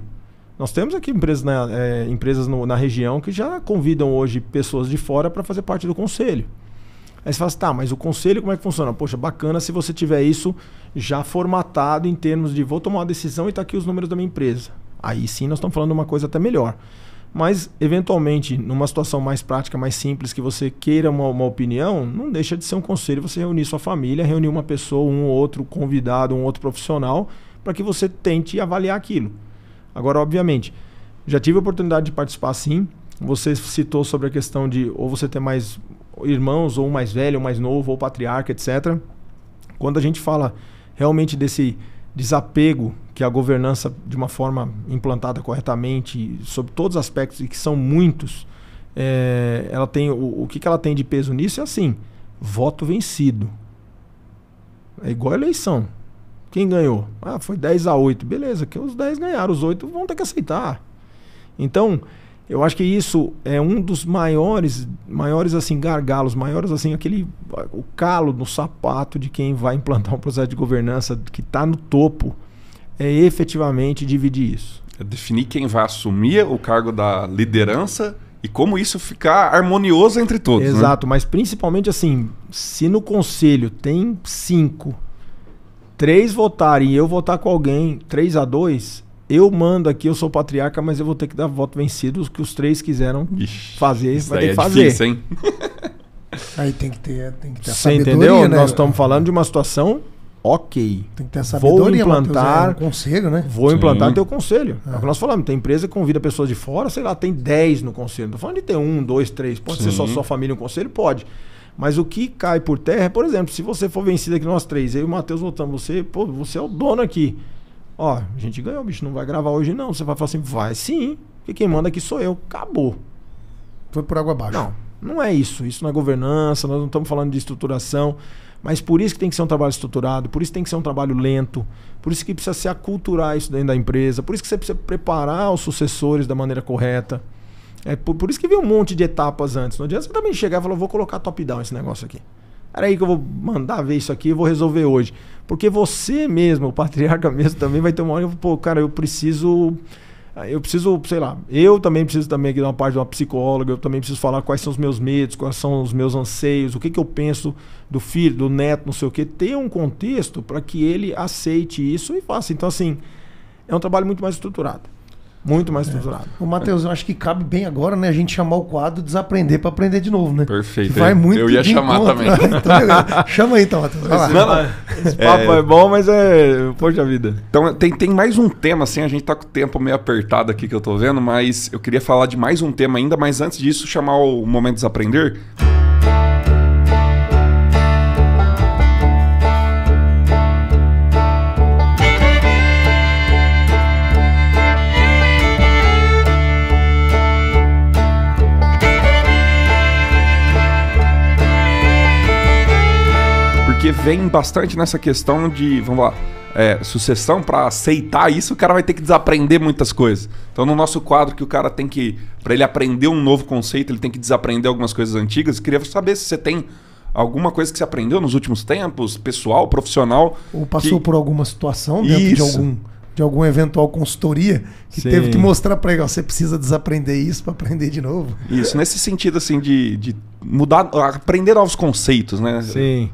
Nós temos aqui empresas na, é, empresas no, na região que já convidam hoje pessoas de fora para fazer parte do conselho. Aí você fala assim, tá, mas o conselho como é que funciona? Poxa, bacana se você tiver isso já formatado em termos de vou tomar uma decisão e está aqui os números da minha empresa. Aí sim nós estamos falando uma coisa até melhor. Mas, eventualmente, numa situação mais prática, mais simples, que você queira uma, uma, opinião, não deixa de ser um conselho você reunir sua família, reunir uma pessoa, um outro convidado, um outro profissional, para que você tente avaliar aquilo. Agora, obviamente, já tive a oportunidade de participar sim. Você citou sobre a questão de ou você ter mais irmãos, ou mais velho, ou mais novo, ou patriarca, etc. Quando a gente fala realmente desse desapego que a governança, de uma forma implantada corretamente, sobre todos os aspectos, e que são muitos, é, ela tem o, o que, que ela tem de peso nisso é assim: voto vencido. É igual a eleição. Quem ganhou? Ah, foi 10 a 8. Beleza, que os 10 ganharam, os 8 vão ter que aceitar. Então, eu acho que isso é um dos maiores, maiores assim gargalos, maiores assim aquele o calo no sapato de quem vai implantar um processo de governança que está no topo é efetivamente dividir isso. É definir quem vai assumir o cargo da liderança e como isso ficar harmonioso entre todos. Né? Exato, né? mas principalmente assim, se no conselho tem cinco, três votarem e eu votar com alguém, três a dois, eu mando aqui, eu sou patriarca, mas eu vou ter que dar voto vencido, os que os três quiseram Ixi, fazer, isso vai ter que é fazer. Difícil, hein? Aí tem que ter, tem que ter Você entendeu? Né? Nós estamos falando de uma situação ok. Tem que ter essa Vou é, implantar. Mateus, é um conselho, né? Vou Sim. implantar teu conselho. É. é. o que nós é. falamos. Tem empresa que convida pessoas de fora, sei lá, tem 10 no conselho. Não estou falando de ter um, dois, três. Pode Sim. ser só sua família um conselho? Pode. Mas o que cai por terra é, por exemplo, se você for vencido aqui nós três, eu e o Matheus votamos, você, pô, você é o dono aqui. Ó, a gente ganhou, bicho, não vai gravar hoje não. Você vai falar assim, vai sim, porque quem manda aqui sou eu. Acabou. Foi por água abaixo. Não, não é isso. Isso não é governança, nós não estamos falando de estruturação. Mas por isso que tem que ser um trabalho estruturado, por isso tem que ser um trabalho lento, por isso que precisa se aculturar isso dentro da empresa, por isso que você precisa preparar os sucessores da maneira correta. É por, por isso que vem um monte de etapas antes. Não adianta você também chegar e falar, vou colocar top-down esse negócio aqui era aí que eu vou mandar ver isso aqui, e vou resolver hoje. Porque você mesmo, o patriarca mesmo, também vai ter uma hora que, pô, cara, eu preciso. Eu preciso, sei lá, eu também preciso também aqui dar uma parte de uma psicóloga, eu também preciso falar quais são os meus medos, quais são os meus anseios, o que, que eu penso do filho, do neto, não sei o quê. Ter um contexto para que ele aceite isso e faça. Então, assim, é um trabalho muito mais estruturado. Muito mais estruturado. É. O Matheus, eu acho que cabe bem agora, né? A gente chamar o quadro Desaprender para aprender de novo, né? Perfeito. vai é. muito Eu ia chamar também. então, Chama aí, então, Matheus. Vai não, Esse papo é... é... bom, mas é. Poxa vida. Então, tem, tem mais um tema, assim, a gente tá com o tempo meio apertado aqui que eu tô vendo, mas eu queria falar de mais um tema ainda, mas antes disso, chamar o Momento Desaprender. Música Porque vem bastante nessa questão de, vamos lá, é, sucessão, para aceitar isso, o cara vai ter que desaprender muitas coisas. Então, no nosso quadro que o cara tem que, para ele aprender um novo conceito, ele tem que desaprender algumas coisas antigas. queria saber se você tem alguma coisa que você aprendeu nos últimos tempos, pessoal, profissional. Ou passou que... por alguma situação dentro isso. de algum de alguma eventual consultoria que Sim. teve que mostrar para ele, ó, você precisa desaprender isso para aprender de novo. Isso, nesse sentido assim de, de mudar, aprender novos conceitos, né? Sim.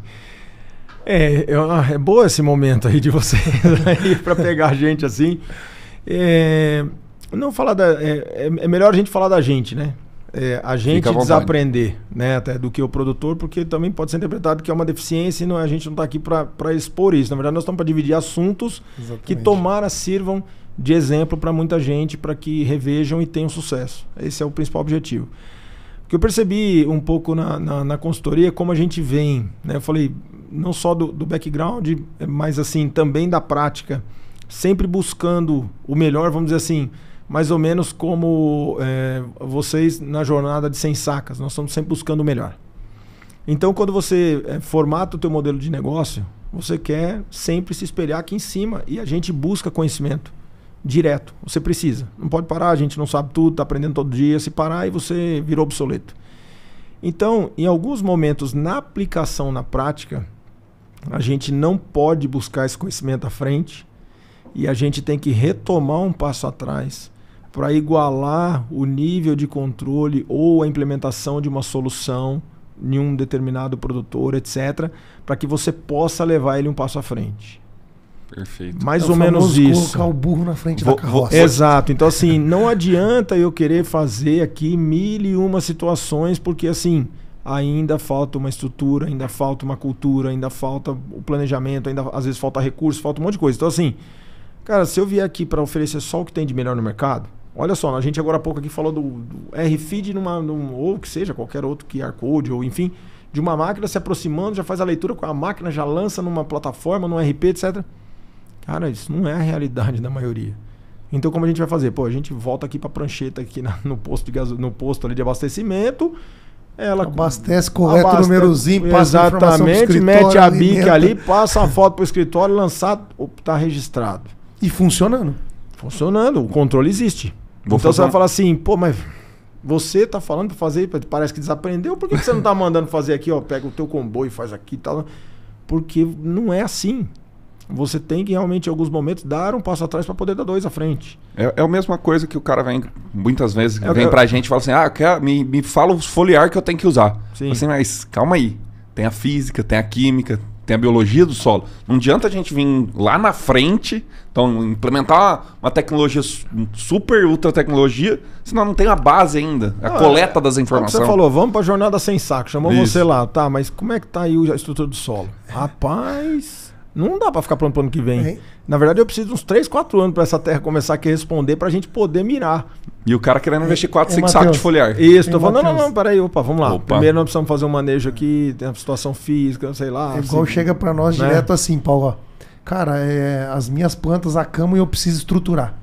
É, ah, é boa esse momento aí de vocês aí para pegar a gente assim. É, não falar da, é, é, é, melhor a gente falar da gente, né? É, a gente desaprender, né? Até do que o produtor, porque também pode ser interpretado que é uma deficiência e não, a gente não está aqui para expor isso. Na verdade, nós estamos para dividir assuntos Exatamente. que tomara sirvam de exemplo para muita gente, para que revejam e tenham sucesso. Esse é o principal objetivo. O que eu percebi um pouco na, na, na consultoria, é como a gente vem, né? Eu falei, não só do, do background, mas assim, também da prática, sempre buscando o melhor, vamos dizer assim, mais ou menos como é, vocês na jornada de 100 sacas, nós estamos sempre buscando o melhor. Então, quando você é, formata o teu modelo de negócio, você quer sempre se espelhar aqui em cima e a gente busca conhecimento direto. Você precisa. Não pode parar, a gente não sabe tudo, está aprendendo todo dia. Se parar, e você virou obsoleto. Então, em alguns momentos, na aplicação, na prática, a gente não pode buscar esse conhecimento à frente e a gente tem que retomar um passo atrás para igualar o nível de controle ou a implementação de uma solução em um determinado produtor, etc., para que você possa levar ele um passo à frente. Perfeito. Mais é ou menos isso. Colocar o burro na frente vou, da carroça. Vou, exato. Então, assim, não adianta eu querer fazer aqui mil e uma situações, porque, assim, ainda falta uma estrutura, ainda falta uma cultura, ainda falta o planejamento, ainda às vezes falta recurso, falta um monte de coisa. Então assim, cara, se eu vier aqui para oferecer só o que tem de melhor no mercado, olha só, a gente agora há pouco aqui falou do, do RFID numa, num, ou que seja, qualquer outro QR Code ou enfim, de uma máquina se aproximando, já faz a leitura com a máquina, já lança numa plataforma, num RP, etc. Cara, isso não é a realidade da maioria. Então, como a gente vai fazer? Pô, a gente volta aqui para a prancheta aqui na, no posto de gaso, no posto ali de abastecimento, ela abastece correto o númerozinho, passa exatamente, mete a bica ali, passa a foto para o escritório, lançado, está registrado. E funcionando? Funcionando, o controle existe. Vou então fazer... você vai falar assim, pô, mas você está falando para fazer, parece que desaprendeu, por que, que você não está mandando fazer aqui, ó, pega o teu comboio e faz aqui e tal? Porque não é assim você tem que realmente, em alguns momentos, dar um passo atrás para poder dar dois à frente. É, é a mesma coisa que o cara vem, muitas vezes, é, vem para a gente e fala assim: ah, quer, me, me fala o foliar que eu tenho que usar. Sim. Assim, mas calma aí. Tem a física, tem a química, tem a biologia do solo. Não adianta a gente vir lá na frente, então implementar uma tecnologia super ultra tecnologia, senão não tem a base ainda, a é, coleta é, das informações. Você falou, vamos para jornada sem saco, chamou Isso. você lá, tá? Mas como é que tá aí a estrutura do solo? É. Rapaz. Não dá para ficar plantando ano que vem. É. Na verdade, eu preciso de uns 3, 4 anos para essa terra começar a responder para a gente poder mirar. E o cara querendo investir 4, 5 sacos de foliar. Isso, tô falando, Mateus. não, não, peraí, opa, vamos lá. Opa. Primeiro nós precisamos fazer um manejo aqui, tem a situação física, sei lá. É assim. igual chega para nós né? direto assim, Paulo, ó. Cara, é, as minhas plantas acamam e eu preciso estruturar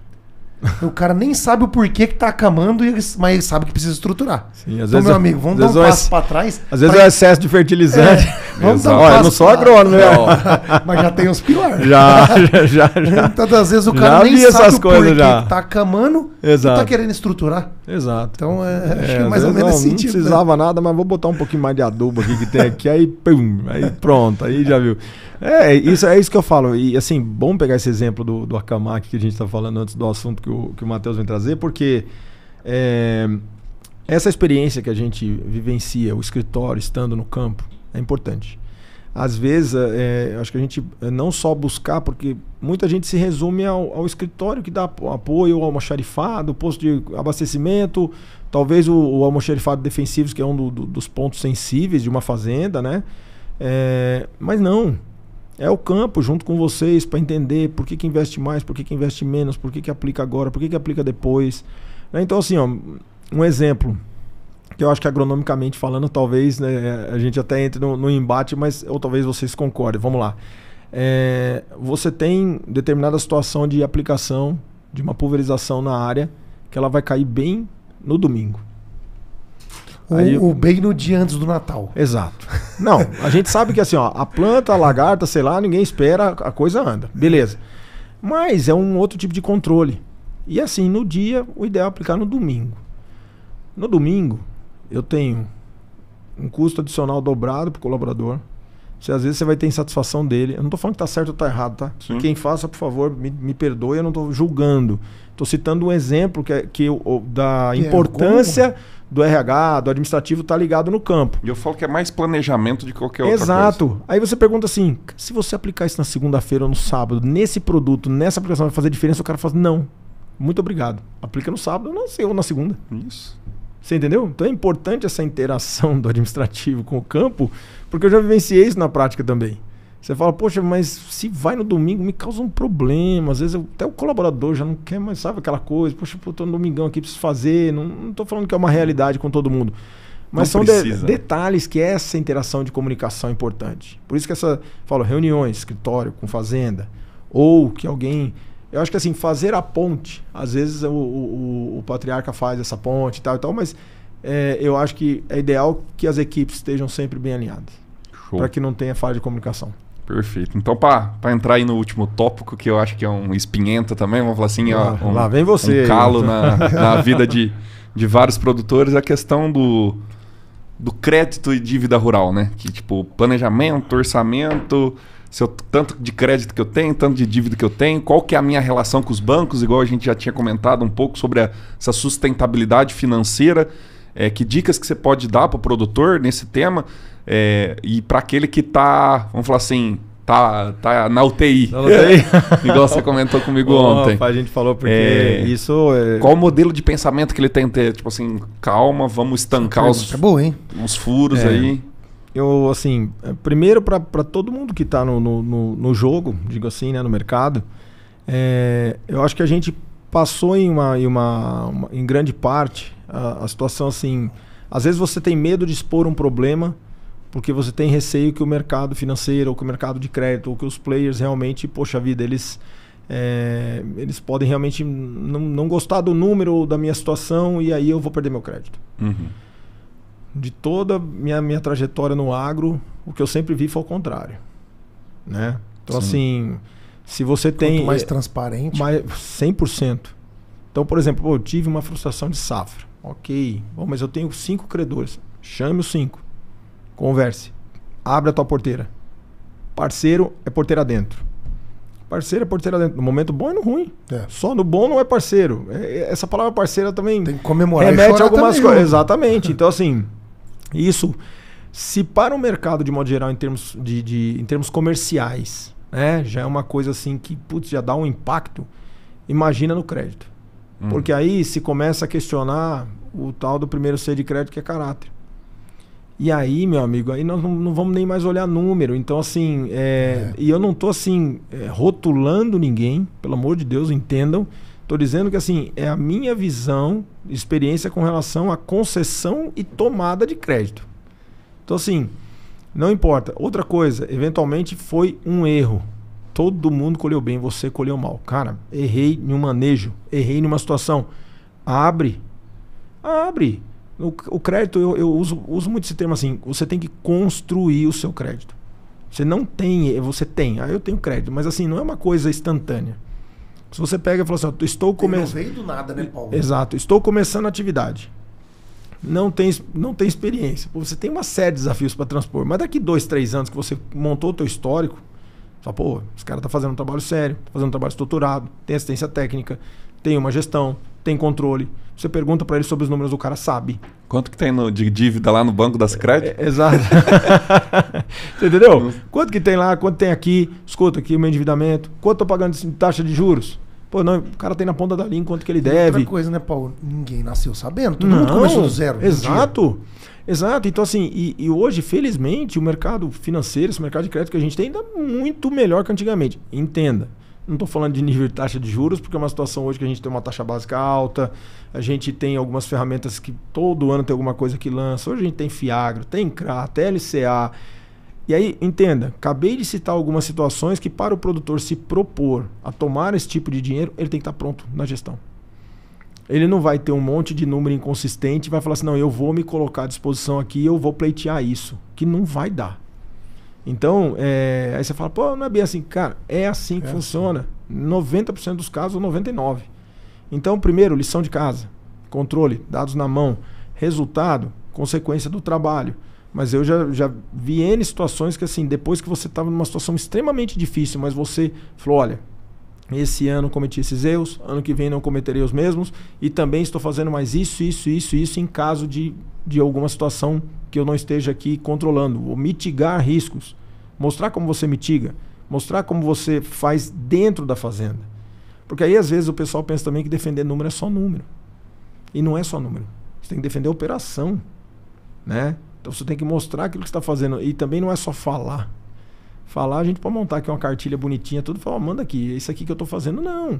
o cara nem sabe o porquê que tá acamando, mas ele sabe que precisa estruturar. Sim, às então, vezes meu é- amigo, vamos dar é um passo é, para trás. Às vezes pra... é o excesso de fertilizante. É, vamos dar um Olha, eu não sou agrônomo, né? mas já tem os pilares. Já, já, já. Então, às vezes o cara nem sabe o porquê já. que tá acamando Exato. e tá querendo estruturar. Exato. Então, é, é acho que é mais ou menos não, esse sentido. Não né? precisava né? nada, mas vou botar um pouquinho mais de adubo aqui que tem aqui, aí pum, aí pronto, aí já viu. É, isso, é isso que eu falo. E assim, bom pegar esse exemplo do, do Akamaki que a gente está falando antes do assunto que o, que o Matheus vem trazer, porque é, essa experiência que a gente vivencia, o escritório, estando no campo, é importante. Às vezes, é, é acho que a gente é, não só buscar, porque muita gente se resume ao, ao escritório que dá apoio ao almoxarifado, posto de abastecimento, talvez o, o almoxarifado defensivo, que é um do, do, dos pontos sensíveis de uma fazenda, né? É, mas não é o campo junto com vocês para entender por que, que investe mais, por que, que investe menos, por que, que aplica agora, por que, que aplica depois. Né? Então, assim, ó, um exemplo que eu acho que agronomicamente falando, talvez né, a gente até entre no, no, embate, mas ou talvez vocês concordem. Vamos lá. É, você tem determinada situação de aplicação de uma pulverização na área que ela vai cair bem no domingo. O, Aí, o bem no dia antes do Natal. Exato. Não, a gente sabe que assim, ó, a planta, a lagarta, sei lá, ninguém espera, a coisa anda. Beleza. Mas é um outro tipo de controle. E assim, no dia, o ideal é aplicar no domingo. No domingo, eu tenho um custo adicional dobrado para o colaborador. Se às vezes você vai ter insatisfação dele. Eu não estou falando que está certo ou está errado, tá? Sim. Quem faça, por favor, me, me perdoe, eu não estou julgando. Estou citando um exemplo que, é, que eu, da que é importância. É do RH, do administrativo está ligado no campo. E eu falo que é mais planejamento de qualquer outra Exato. coisa. Exato. Aí você pergunta assim, se você aplicar isso na segunda-feira ou no sábado, nesse produto, nessa aplicação vai fazer diferença? O cara fala, assim, não, muito obrigado. Aplica no sábado não sei, ou na segunda. Isso. Você entendeu? Então é importante essa interação do administrativo com o campo, porque eu já vivenciei isso na prática também. Você fala, poxa, mas se vai no domingo, me causa um problema. Às vezes eu, até o colaborador já não quer mais, sabe aquela coisa? Poxa, estou tô no domingão aqui, preciso fazer. Não, estou falando que é uma realidade com todo mundo. Mas não são de, detalhes que essa interação de comunicação é importante. Por isso que essa, falo, reuniões, escritório com fazenda, ou que alguém. Eu acho que assim, fazer a ponte, às vezes o, o, o patriarca faz essa ponte e tal e tal, mas é, eu acho que é ideal que as equipes estejam sempre bem alinhadas. Para que não tenha falha de comunicação. Perfeito. Então, para entrar aí no último tópico, que eu acho que é um espinhento também, vamos falar assim, ó, ah, um, lá vem você, um calo aí, na, na vida de, de vários produtores, a questão do, do crédito e dívida rural, né? Que tipo, planejamento, orçamento, se eu, tanto de crédito que eu tenho, tanto de dívida que eu tenho, qual que é a minha relação com os bancos, igual a gente já tinha comentado um pouco sobre a, essa sustentabilidade financeira. É, que dicas que você pode dar para o produtor nesse tema? É, e para aquele que tá, vamos falar assim, tá, tá na UTI. Na UTI. Igual você comentou comigo ontem. Opa, a gente falou porque é, isso. É... Qual o modelo de pensamento que ele tem que ter? Tipo assim, calma, vamos estancar os, é boa, hein? os furos é. aí. Eu, assim, é, primeiro para todo mundo que está no, no, no, jogo, digo assim, né, no mercado, é, eu acho que a gente passou em uma, em, uma, uma em grande parte a, a situação assim. Às vezes você tem medo de expor um problema porque você tem receio que o mercado financeiro, ou que o mercado de crédito, ou que os players realmente, poxa vida, eles, é, eles podem realmente não, não gostar do número ou da minha situação e aí eu vou perder meu crédito. Uhum. De toda minha minha trajetória no agro, o que eu sempre vi foi o contrário, né? Então Sim. assim, se você Quanto tem mais é, transparente, mais 100%. Então, por exemplo, pô, eu tive uma frustração de safra. Ok, bom, mas eu tenho cinco credores. Chame os cinco. Converse. Abre a tua porteira. Parceiro é porteira dentro. Parceiro é porteira dentro. No momento bom e no ruim. É. Só no bom não é parceiro. É, é, essa palavra parceira também. Tem que comemorar remete a algumas coisas. Exatamente. Então, assim, isso. Se para o mercado, de modo geral, em termos, de, de, em termos comerciais, né, já é uma coisa assim que, putz, já dá um impacto, imagina no crédito. Hum. Porque aí se começa a questionar o tal do primeiro C de crédito que é caráter. E aí, meu amigo, aí nós não, não vamos nem mais olhar número. Então, assim, é, é. e eu não tô assim, é, rotulando ninguém, pelo amor de Deus, entendam. Tô dizendo que assim, é a minha visão, experiência com relação à concessão e tomada de crédito. Então, assim, não importa. Outra coisa, eventualmente foi um erro. Todo mundo colheu bem, você colheu mal. Cara, errei em um manejo, errei numa situação. Abre. Abre. O, o crédito, eu, eu uso, uso muito esse termo assim, você tem que construir o seu crédito. Você não tem, eh, você tem. Ah, eu tenho crédito, mas assim, não é uma coisa instantânea. Se você pega e fala assim, estou começando. Não vem do nada, né, Paulo? Exato, estou começando a atividade. Não tem, não tem experiência. Pô, você tem uma série de desafios para transpor, mas daqui dois, três anos que você montou o teu histórico, fala, pô, esse cara tá fazendo um trabalho sério, tá fazendo um trabalho estruturado, tem assistência técnica, tem uma gestão, tem controle. Você pergunta para ele sobre os números, o cara sabe. Quanto que tem no, de dívida lá no banco das Sicredi? É, é, exato. Você entendeu? Quanto que tem lá, quanto tem aqui, escuta aqui o meu endividamento, quanto eu tô pagando de taxa de juros? Pô, não, o cara tem na ponta da linha quanto que ele deve. Outra coisa, né, Paulo? Ninguém nasceu sabendo, todo não, mundo começou do zero. Exato. Exato. Então, assim, e, e, hoje, felizmente, o mercado financeiro, esse mercado de crédito que a gente tem, ainda é muito melhor que antigamente. Entenda. Não estou falando de nível de taxa de juros, porque é uma situação hoje que a gente tem uma taxa básica alta, a gente tem algumas ferramentas que todo ano tem alguma coisa que lança. Hoje a gente tem Fiagro, tem CRA, tem LCA. E aí, entenda, acabei de citar algumas situações que para o produtor se propor a tomar esse tipo de dinheiro, ele tem que estar tá pronto na gestão. Ele não vai ter um monte de número inconsistente e vai falar assim, não, eu vou me colocar à disposição aqui, eu vou pleitear isso, que não vai dar. Então, é, aí você fala, pô, não é bem assim. Cara, é assim que é funciona. Assim. 90% dos casos, 99%. Então, primeiro, lição de casa, controle, dados na mão, resultado, consequência do trabalho. Mas eu já, já vi N situações que, assim, depois que você estava numa situação extremamente difícil, mas você falou, olha, esse ano cometi esses erros, ano que vem não cometerei os mesmos, e também estou fazendo mais isso, isso, isso, isso em caso de, de alguma situação que eu não esteja aqui controlando. Vou mitigar riscos. Mostrar como você mitiga. Mostrar como você faz dentro da fazenda. Porque aí, às vezes, o pessoal pensa também que defender número é só número. E não é só número. Você tem que defender a operação. Né? Então você tem que mostrar aquilo que está fazendo. E também não é só falar. Falar, a gente pode montar aqui uma cartilha bonitinha, tudo, falar, oh, manda aqui, é isso aqui que eu estou fazendo. Não.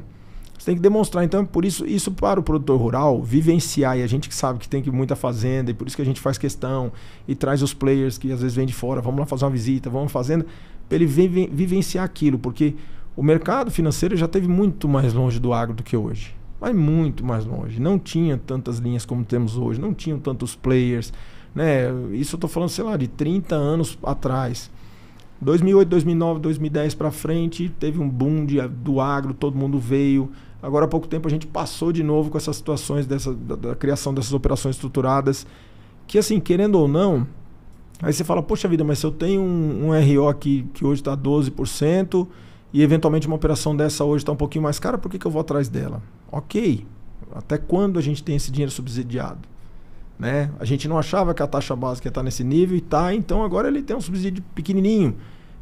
Você tem que demonstrar. Então, por isso, isso para o produtor rural, vivenciar, e a gente que sabe que tem que muita fazenda, e por isso que a gente faz questão e traz os players que às vezes vêm de fora, vamos lá fazer uma visita, vamos fazenda, para ele vivenciar aquilo, porque o mercado financeiro já teve muito mais longe do agro do que hoje. Mas muito mais longe. Não tinha tantas linhas como temos hoje, não tinham tantos players. Né? Isso eu estou falando, sei lá, de 30 anos atrás. 2008, 2009, 2010 para frente, teve um boom de, do agro, todo mundo veio. Agora há pouco tempo a gente passou de novo com essas situações dessa, da, da criação dessas operações estruturadas, que assim, querendo ou não, aí você fala, poxa vida, mas se eu tenho um, um RO aqui que hoje está 12% e eventualmente uma operação dessa hoje está um pouquinho mais cara, por que, que eu vou atrás dela? Ok, até quando a gente tem esse dinheiro subsidiado? Né? A gente não achava que a taxa básica ia estar tá nesse nível e tá, então agora ele tem um subsídio pequenininho.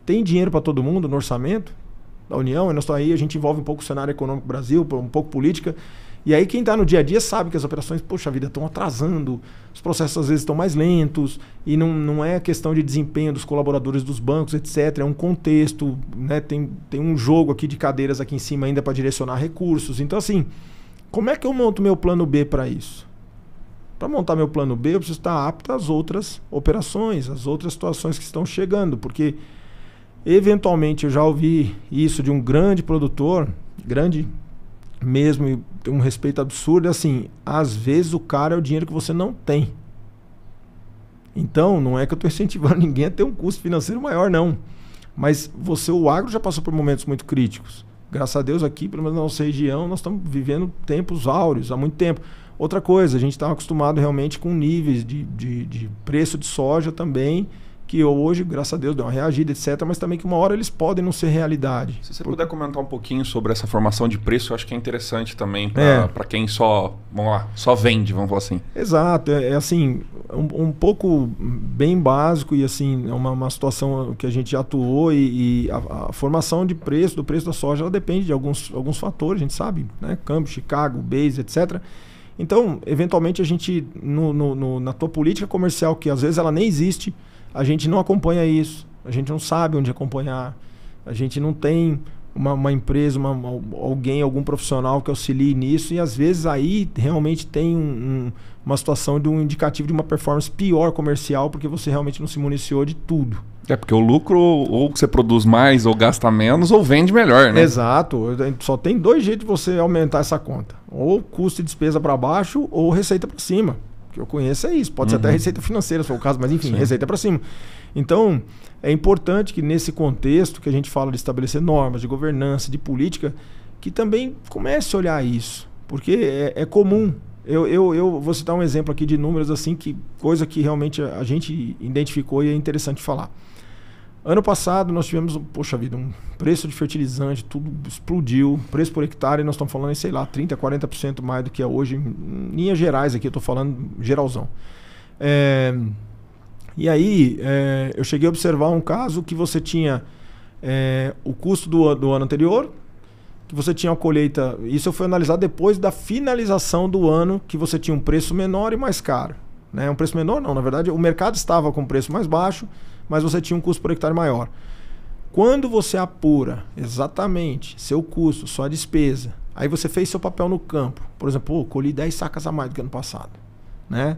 Tem dinheiro para todo mundo no orçamento? da União, e nós estamos tá aí, a gente envolve um pouco o cenário econômico do Brasil, um pouco política. E aí quem está no dia a dia sabe que as operações, poxa vida, estão atrasando, os processos às vezes estão mais lentos, e não, não é questão de desempenho dos colaboradores dos bancos, etc. É um contexto, né? tem, tem um jogo aqui de cadeiras aqui em cima ainda para direcionar recursos. Então, assim, como é que eu monto meu plano B para isso? Para montar meu plano B, eu preciso estar tá apto às outras operações, às outras situações que estão chegando, porque Eventualmente eu já ouvi isso de um grande produtor, grande mesmo, um respeito absurdo, assim, às vezes o cara é o dinheiro que você não tem. Então, não é que eu estou incentivando ninguém a ter um custo financeiro maior, não. Mas você, o agro já passou por momentos muito críticos. Graças a Deus, aqui, pelo menos na nossa região, nós estamos vivendo tempos áureos há muito tempo. Outra coisa, a gente estava tá acostumado realmente com níveis de, de, de preço de soja também que hoje, graças a Deus, deu uma reagida, etc., mas também que uma hora eles podem não ser realidade. Se você Por... puder comentar um pouquinho sobre essa formação de preço, eu acho que é interessante também para é. quem só, vamos lá, só vende, vamos falar assim. Exato, é, é, assim, um, um, pouco bem básico e assim, é uma, uma situação que a gente já atuou e, e a, a, formação de preço, do preço da soja, ela depende de alguns, alguns fatores, a gente sabe, né? Câmbio, Chicago, Base, etc., então, eventualmente, a gente, no, no, no, na tua política comercial, que às vezes ela nem existe, a gente não acompanha isso, a gente não sabe onde acompanhar, a gente não tem uma, uma empresa, uma, alguém, algum profissional que auxilie nisso, e às vezes aí realmente tem um, um, uma situação de um indicativo de uma performance pior comercial, porque você realmente não se municiou de tudo. É porque o lucro ou você produz mais ou gasta menos ou vende melhor, né? Exato. Só tem dois jeitos de você aumentar essa conta: ou custo e despesa para baixo ou receita para cima que eu conheço é isso. Pode uhum. ser até uhum. receita financeira, se for o caso, mas enfim, Sim. receita para cima. Então, é importante que nesse contexto que a gente fala de estabelecer normas, de governança, de política, que também comece a olhar isso. Porque é, é comum. Eu, eu, eu vou citar um exemplo aqui de números assim, que coisa que realmente a, a gente identificou e é interessante falar. Ano passado nós tivemos, poxa vida, um preço de fertilizante, tudo explodiu. Preço por hectare, nós estamos falando, sei lá, 30%, 40% mais do que é hoje. Em linhas gerais aqui, eu estou falando geralzão. É, e aí é, eu cheguei a observar um caso que você tinha é, o custo do, do ano anterior, que você tinha a colheita. Isso foi analisado depois da finalização do ano, que você tinha um preço menor e mais caro. Né? Um preço menor, não, na verdade, o mercado estava com preço mais baixo mas você tinha um custo por hectare maior. Quando você apura exatamente seu custo, sua despesa, aí você fez seu papel no campo. Por exemplo, oh, colhi 10 sacas a mais do que ano passado. Né?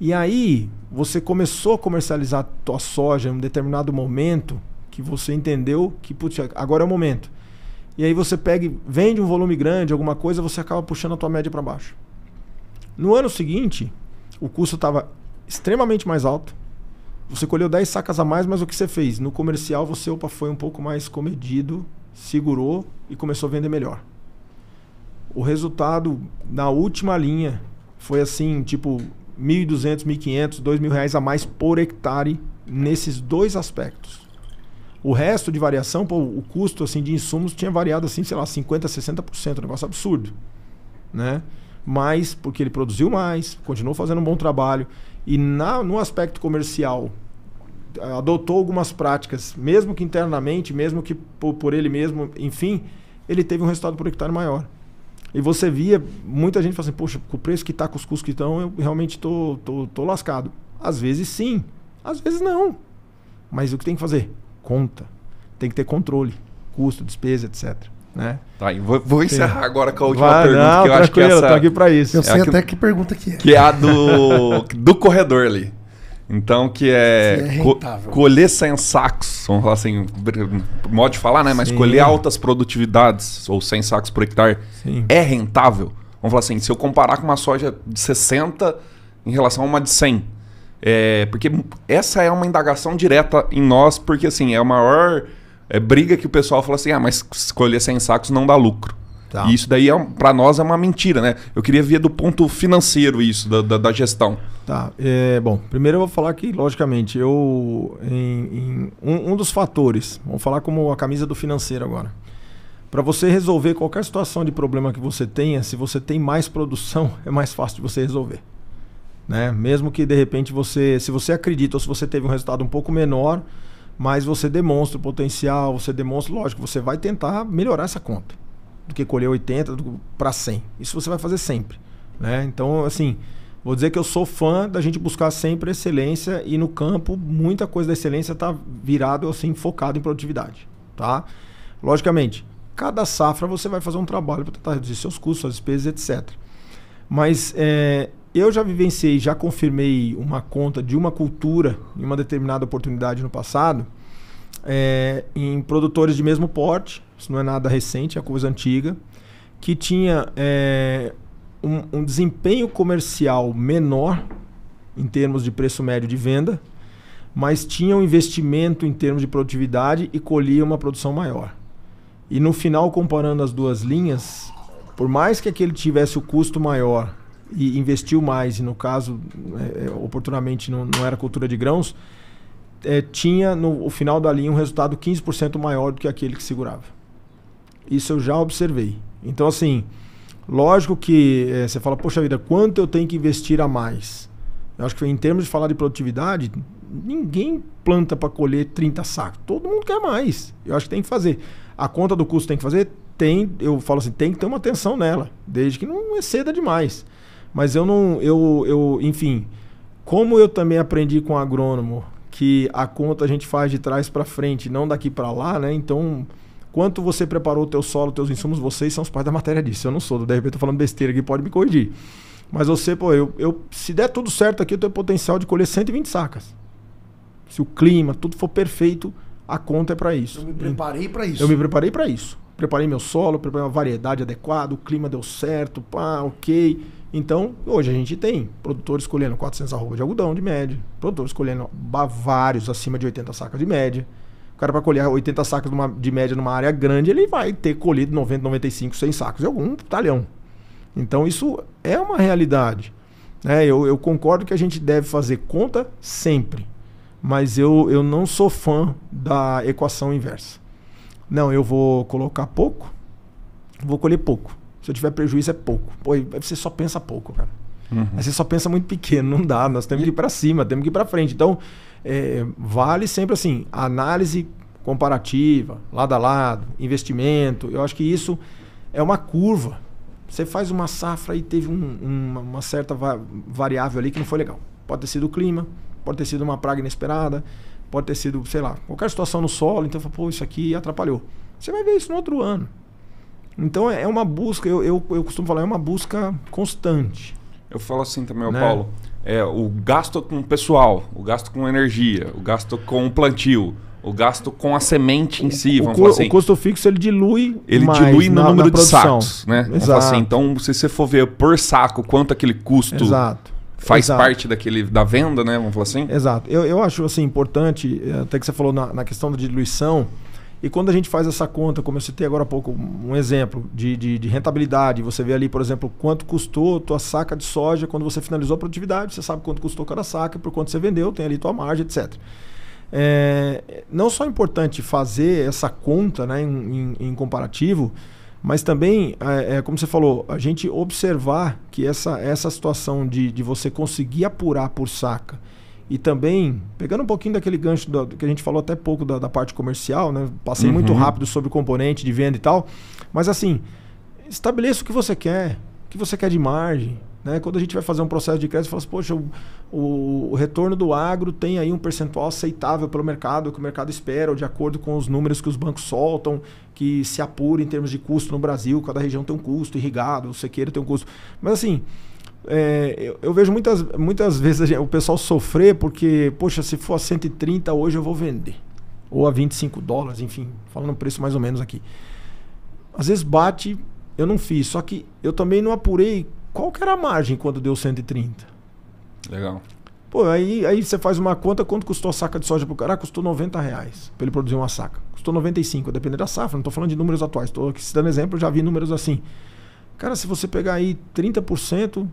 E aí você começou a comercializar tua soja em um determinado momento que você entendeu que putz, agora é o momento. E aí você pega, vende um volume grande, alguma coisa, você acaba puxando a tua média para baixo. No ano seguinte, o custo estava extremamente mais alto, você colheu 10 sacas a mais, mas o que você fez? No comercial você opa, foi um pouco mais comedido, segurou e começou a vender melhor. O resultado na última linha foi assim, tipo 1.200, 1.500, 2.000 reais a mais por hectare nesses dois aspectos. O resto de variação, pô, o custo assim de insumos tinha variado assim, sei lá, 50, 60%, um negócio absurdo, né? Mas porque ele produziu mais, continuou fazendo um bom trabalho e na, no aspecto comercial, adotou algumas práticas, mesmo que internamente, mesmo que por, por ele mesmo, enfim, ele teve um resultado por hectare maior. E você via muita gente fazendo assim, poxa, com o preço que está, com os custos que estão, eu realmente tô, tô, tô lascado. Às vezes sim, às vezes não. Mas o que tem que fazer? Conta. Tem que ter controle, custo, despesa, etc. Né? Tá, vou, vou, encerrar Sim. agora com a última Vai, pergunta, não, que eu acho que essa... tô aqui para isso. Eu é sei até que, pergunta que é. Que é a do, do corredor ali. Então, que é, é é colher sem sacos, vamos falar assim, modo de falar, né? Mas colher altas produtividades, ou 100 sacos por hectare, Sim. é rentável? Vamos falar assim, se eu comparar com uma soja de 60 em relação a uma de 100. É, porque essa é uma indagação direta em nós, porque assim, é o maior é briga que o pessoal fala assim: ah, mas escolher 100 sacos não dá lucro. Tá. E isso daí, é, para nós, é uma mentira, né? Eu queria ver do ponto financeiro isso, da, da, da gestão. Tá. É, bom, primeiro eu vou falar que, logicamente, eu. Em, em um, um, dos fatores, vamos falar como a camisa do financeiro agora. Para você resolver qualquer situação de problema que você tenha, se você tem mais produção, é mais fácil de você resolver. Né? Mesmo que de repente você, se você acredita ou se você teve um resultado um pouco menor, mas você demonstra o potencial, você demonstra, lógico, você vai tentar melhorar essa conta do que colher 80 para 100. Isso você vai fazer sempre, né? Então, assim, vou dizer que eu sou fã da gente buscar sempre excelência e no campo muita coisa da excelência está virado assim focado em produtividade, tá? Logicamente, cada safra você vai fazer um trabalho para tentar reduzir seus custos, suas despesas, etc. Mas é, eu já vivenciei, já confirmei uma conta de uma cultura em uma determinada oportunidade no passado, é, em produtores de mesmo porte, isso não é nada recente, é coisa antiga, que tinha é, um, um desempenho comercial menor em termos de preço médio de venda, mas tinha um investimento em termos de produtividade e colhia uma produção maior. E no final, comparando as duas linhas, por mais que aquele tivesse o custo maior e investiu mais, e no caso, é, é, oportunamente não, não era cultura de grãos, é, tinha no final da linha um resultado 15% maior do que aquele que segurava. Isso eu já observei. Então, assim, lógico que é, você fala, poxa vida, quanto eu tenho que investir a mais? Eu acho que em termos de falar de produtividade, ninguém planta para colher 30 sacos. Todo mundo quer mais. Eu acho que tem que fazer. A conta do custo tem que fazer? Tem. Eu falo assim, tem que ter uma atenção nela, desde que não exceda demais. Mas eu não. Eu, eu, enfim, como eu também aprendi com o agrônomo que a conta a gente faz de trás para frente, não daqui para lá, né? Então, quanto você preparou o teu solo, teus insumos, vocês são os pais da matéria disso. Eu não sou, de repente eu tô falando besteira aqui, pode me corrigir. Mas você, pô, eu, eu, se der tudo certo aqui, eu tenho potencial de colher 120 sacas. Se o clima, tudo for perfeito, a conta é para isso. Eu me preparei para isso. Eu me preparei para isso. Preparei meu solo, preparei uma variedade adequada, o clima deu certo, pá, ok. Então, hoje a gente tem produtor escolhendo 400 arroba de algodão de média, produtor escolhendo bavários acima de 80 sacas de média. O cara, para colher 80 sacas de média numa área grande, ele vai ter colhido 90, 95, 100 sacos de algum talhão. Então, isso é uma realidade. É, eu, eu concordo que a gente deve fazer conta sempre, mas eu, eu não sou fã da equação inversa. Não, eu vou colocar pouco, vou colher pouco. Se eu tiver prejuízo, é pouco. Pô, você só pensa pouco, cara. Uhum. você só pensa muito pequeno, não dá. Nós temos que ir para cima, temos que ir para frente. Então, é, vale sempre assim, análise comparativa, lado a lado, investimento. Eu acho que isso é uma curva. Você faz uma safra e teve um, uma, uma, certa variável ali que não foi legal. Pode ter sido o clima, pode ter sido uma praga inesperada, pode ter sido, sei lá, qualquer situação no solo. Então, pô, isso aqui atrapalhou. Você vai ver isso no outro ano. Então é, é uma busca, eu, eu, eu costumo falar, é uma busca constante. Eu falo assim também, né? Paulo. É, o gasto com pessoal, o gasto com energia, o gasto com plantio, o gasto com a semente em si. O, falar assim, o custo fixo ele dilui. Ele dilui no na, número na de sacos, né? Assim, então, se você for ver por saco quanto aquele custo Exato. faz Exato. parte daquele da venda, né? Vamos falar assim? Exato. Eu, eu acho assim, importante, eh, até que você falou na, na questão da diluição. E quando a gente faz essa conta, como eu citei agora há pouco, um exemplo de, de, de rentabilidade, você vê ali, por exemplo, quanto custou tua saca de soja quando você finalizou a produtividade, você sabe quanto custou cada saca, por quanto você vendeu, tem ali tua margem, etc. É, não só é importante fazer essa conta né, em, em, em comparativo, mas também, é, é, como você falou, a gente observar que essa, essa situação de, de você conseguir apurar por saca e também, pegando um pouquinho daquele gancho do, do que a gente falou até pouco da, da parte comercial, né? Passei uhum. muito rápido sobre o componente de venda e tal. Mas assim, estabeleça o que você quer, o que você quer de margem. Né? Quando a gente vai fazer um processo de crédito, fala assim, poxa, o, o, o, retorno do agro tem aí um percentual aceitável pelo mercado, que o mercado espera, ou de acordo com os números que os bancos soltam, que se apura em termos de custo no Brasil, cada região tem um custo, irrigado, sequeiro tem um custo. Mas assim, é, eu, eu, vejo muitas, muitas vezes gente, o pessoal sofrer porque, poxa, se for a 130 hoje eu vou vender. Ou a 25 dólares, enfim, falando um preço mais ou menos aqui. Às vezes bate, eu não fiz, só que eu também não apurei qual que era a margem quando deu 130. Legal. Pô, aí, aí você faz uma conta, quanto custou a saca de soja pro cara? Ah, custou 90 reais pra ele produzir uma saca. Custou 95, dependendo da safra, não tô falando de números atuais, tô aqui dando exemplo, já vi números assim. Cara, se você pegar aí 30%,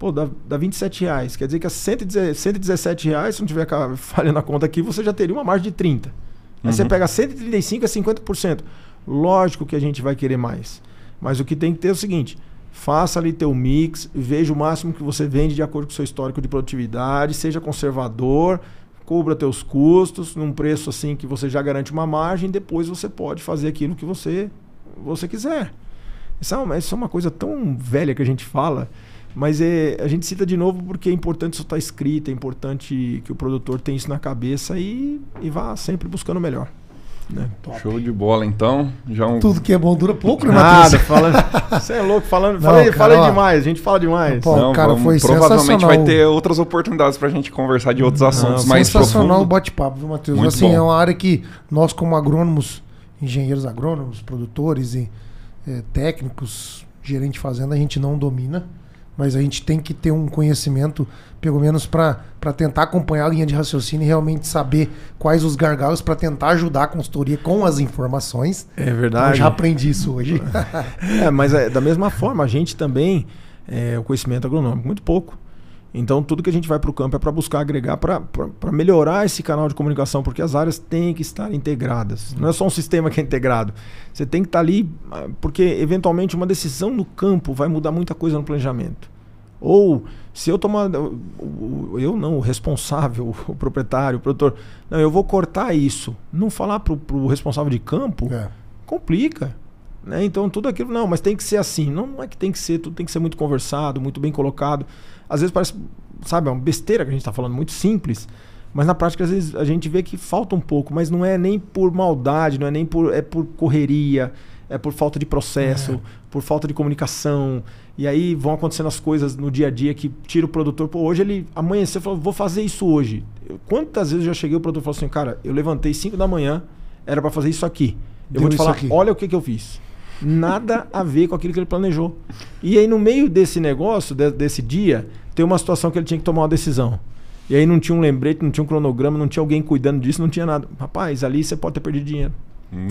Pô, dá, dá 27 reais. Quer dizer que a 117 reais, se não tiver falha na conta aqui, você já teria uma margem de 30. Aí uhum. você pega 135 é 50%. Lógico que a gente vai querer mais. Mas o que tem que ter é o seguinte: faça ali teu mix, veja o máximo que você vende de acordo com o seu histórico de produtividade, seja conservador, cubra teus custos num preço assim que você já garante uma margem, depois você pode fazer aquilo que você você quiser. Isso é uma, isso é uma coisa tão velha que a gente fala mas é, a gente cita de novo porque é importante isso estar escrito, é importante que o produtor tenha isso na cabeça e, e vá sempre buscando o melhor. Né? Show de bola, então. Já um... Tudo que é bom dura pouco, né, Nada, fala... Você é louco, falando, não, falei, cara, falei demais, a gente fala demais. Pô, não, cara, vamos, foi Provavelmente vai ter outras oportunidades para a gente conversar de outros assuntos não, mais Sensacional o bate-papo, viu, Matheus? Muito assim, bom. é uma área que nós, como agrônomos, engenheiros agrônomos, produtores e é, técnicos, gerente de fazenda, a gente não domina mas a gente tem que ter um conhecimento, pelo menos para tentar acompanhar a linha de raciocínio e realmente saber quais os gargalos para tentar ajudar a consultoria com as informações. É verdade. Eu já aprendi isso hoje. é, mas é, da mesma forma, a gente também, é, o conhecimento agronômico, muito pouco. Então, tudo que a gente vai para o campo é para buscar agregar, para melhorar esse canal de comunicação, porque as áreas têm que estar integradas. Não é só um sistema que é integrado. Você tem que estar tá ali, ah, porque eventualmente uma decisão no campo vai mudar muita coisa no planejamento. Ou se eu tomar. Eu não, o responsável, o proprietário, o produtor. Não, eu vou cortar isso. Não falar para o responsável de campo é. complica. Né? Então tudo aquilo, não, mas tem que ser assim. Não, não, é que tem que ser, tudo tem que ser muito conversado, muito bem colocado. Às vezes parece, sabe, é uma besteira que a gente está falando, muito simples. Mas na prática, às vezes, a gente vê que falta um pouco, mas não é nem por maldade, não é nem por. é por correria, é por falta de processo, é. por falta de comunicação. E aí vão acontecendo as coisas no dia a dia que tira o produtor. Pô, hoje ele amanheceu e falou, vou fazer isso hoje. Quantas vezes eu já cheguei o produtor falou assim, cara, eu levantei 5 da manhã, era para fazer isso aqui. Eu Deu vou te falar, aqui. olha o que, que eu fiz nada a ver com aquilo que ele planejou. E aí, no meio desse negócio, de, desse dia, tem uma situação que ele tinha que tomar uma decisão. E aí não tinha um lembrete, não tinha um cronograma, não tinha alguém cuidando disso, não tinha nada. Rapaz, ali você pode ter perdido dinheiro.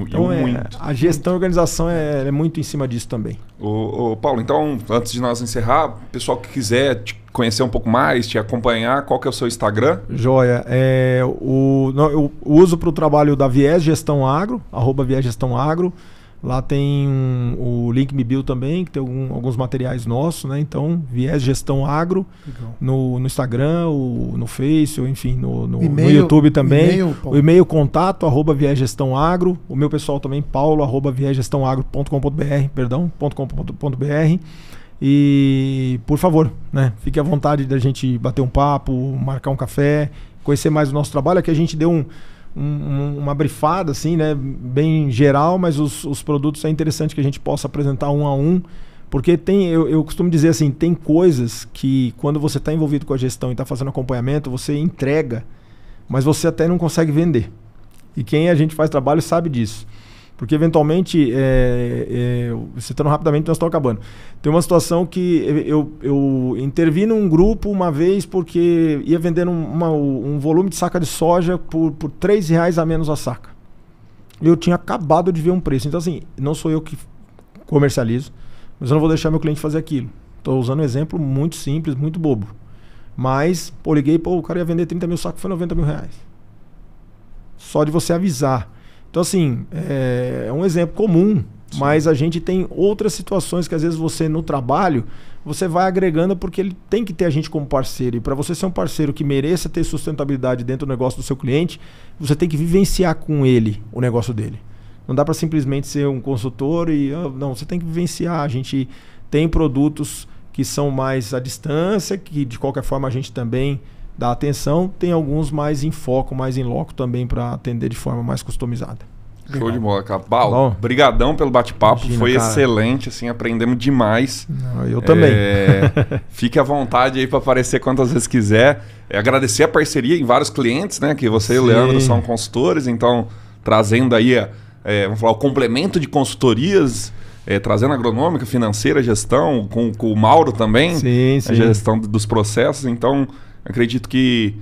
Então, é, muito, a gestão e organização é, é, muito em cima disso também. Ô, ô, Paulo, então, antes de nós encerrar, pessoal que quiser te conhecer um pouco mais, te acompanhar, qual que é o seu Instagram? Joia. É, o, não, eu uso para o trabalho da Viés Gestão Agro, arroba Viés Gestão Agro. Lá tem um, o Link Me Bill também, que tem algum, alguns materiais nossos, né? Então, viés gestão agro no, no, Instagram, o, no Face, enfim, no, no, no YouTube também. o e-mail contato, arroba viés gestão agro. O meu pessoal também, paulo, arroba viés gestão agro.com.br, perdão, br E, por favor, né? Fique à vontade da gente bater um papo, marcar um café, conhecer mais o nosso trabalho, que a gente deu um um, uma brifada, assim, né? Bem geral, mas os, os produtos é interessante que a gente possa apresentar um a um. Porque tem, eu, eu costumo dizer assim, tem coisas que quando você está envolvido com a gestão e está fazendo acompanhamento, você entrega, mas você até não consegue vender. E quem a gente faz trabalho sabe disso. Porque eventualmente, é, é, citando rapidamente, nós estamos acabando. Tem uma situação que eu, eu intervi num grupo uma vez porque ia vendendo uma, um volume de saca de soja por, por 3 reais a menos a saca. Eu tinha acabado de ver um preço. Então, assim, não sou eu que comercializo, mas eu não vou deixar meu cliente fazer aquilo. Estou usando um exemplo muito simples, muito bobo. Mas, pô, liguei, pô, o cara ia vender 30 mil sacos, foi 90 mil reais. Só de você avisar então, assim, é, é um exemplo comum, Sim. mas a gente tem outras situações que às vezes você no trabalho, você vai agregando porque ele tem que ter a gente como parceiro. E para você ser um parceiro que mereça ter sustentabilidade dentro do negócio do seu cliente, você tem que vivenciar com ele o negócio dele. Não dá para simplesmente ser um consultor e. Ah, não, você tem que vivenciar. A gente tem produtos que são mais à distância, que de qualquer forma a gente também da atenção, tem alguns mais em foco, mais em loco também para atender de forma mais customizada. Show Legal. de bola, Cabal. Tá Obrigadão pelo bate-papo, foi cara. excelente, assim, aprendemos demais. Não, eu também. É, fique à vontade aí para aparecer quantas vezes quiser. É, agradecer a parceria em vários clientes, né? Que você Sim. e o Leandro são consultores, então trazendo aí, é, vamos falar, o complemento de consultorias. É, trazendo agronômica, financeira, gestão, com, com o Mauro também, sim, sim. a gestão dos processos. Então, acredito que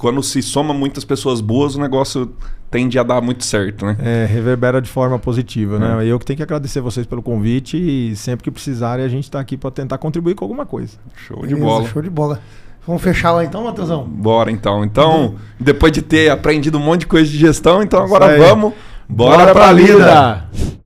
quando se soma muitas pessoas boas, o negócio tende a dar muito certo, né? É, reverbera de forma positiva, né? é. né? Eu que tenho que agradecer vocês pelo convite e sempre que precisarem a gente está aqui para tentar contribuir com alguma coisa. Show Beleza, de bola. Show de bola. Vamos fechar lá então, Matheusão? Bora então. Então, depois de ter aprendido um monte de coisa de gestão, então agora vamos. Bora, bora pra, pra lida. lida.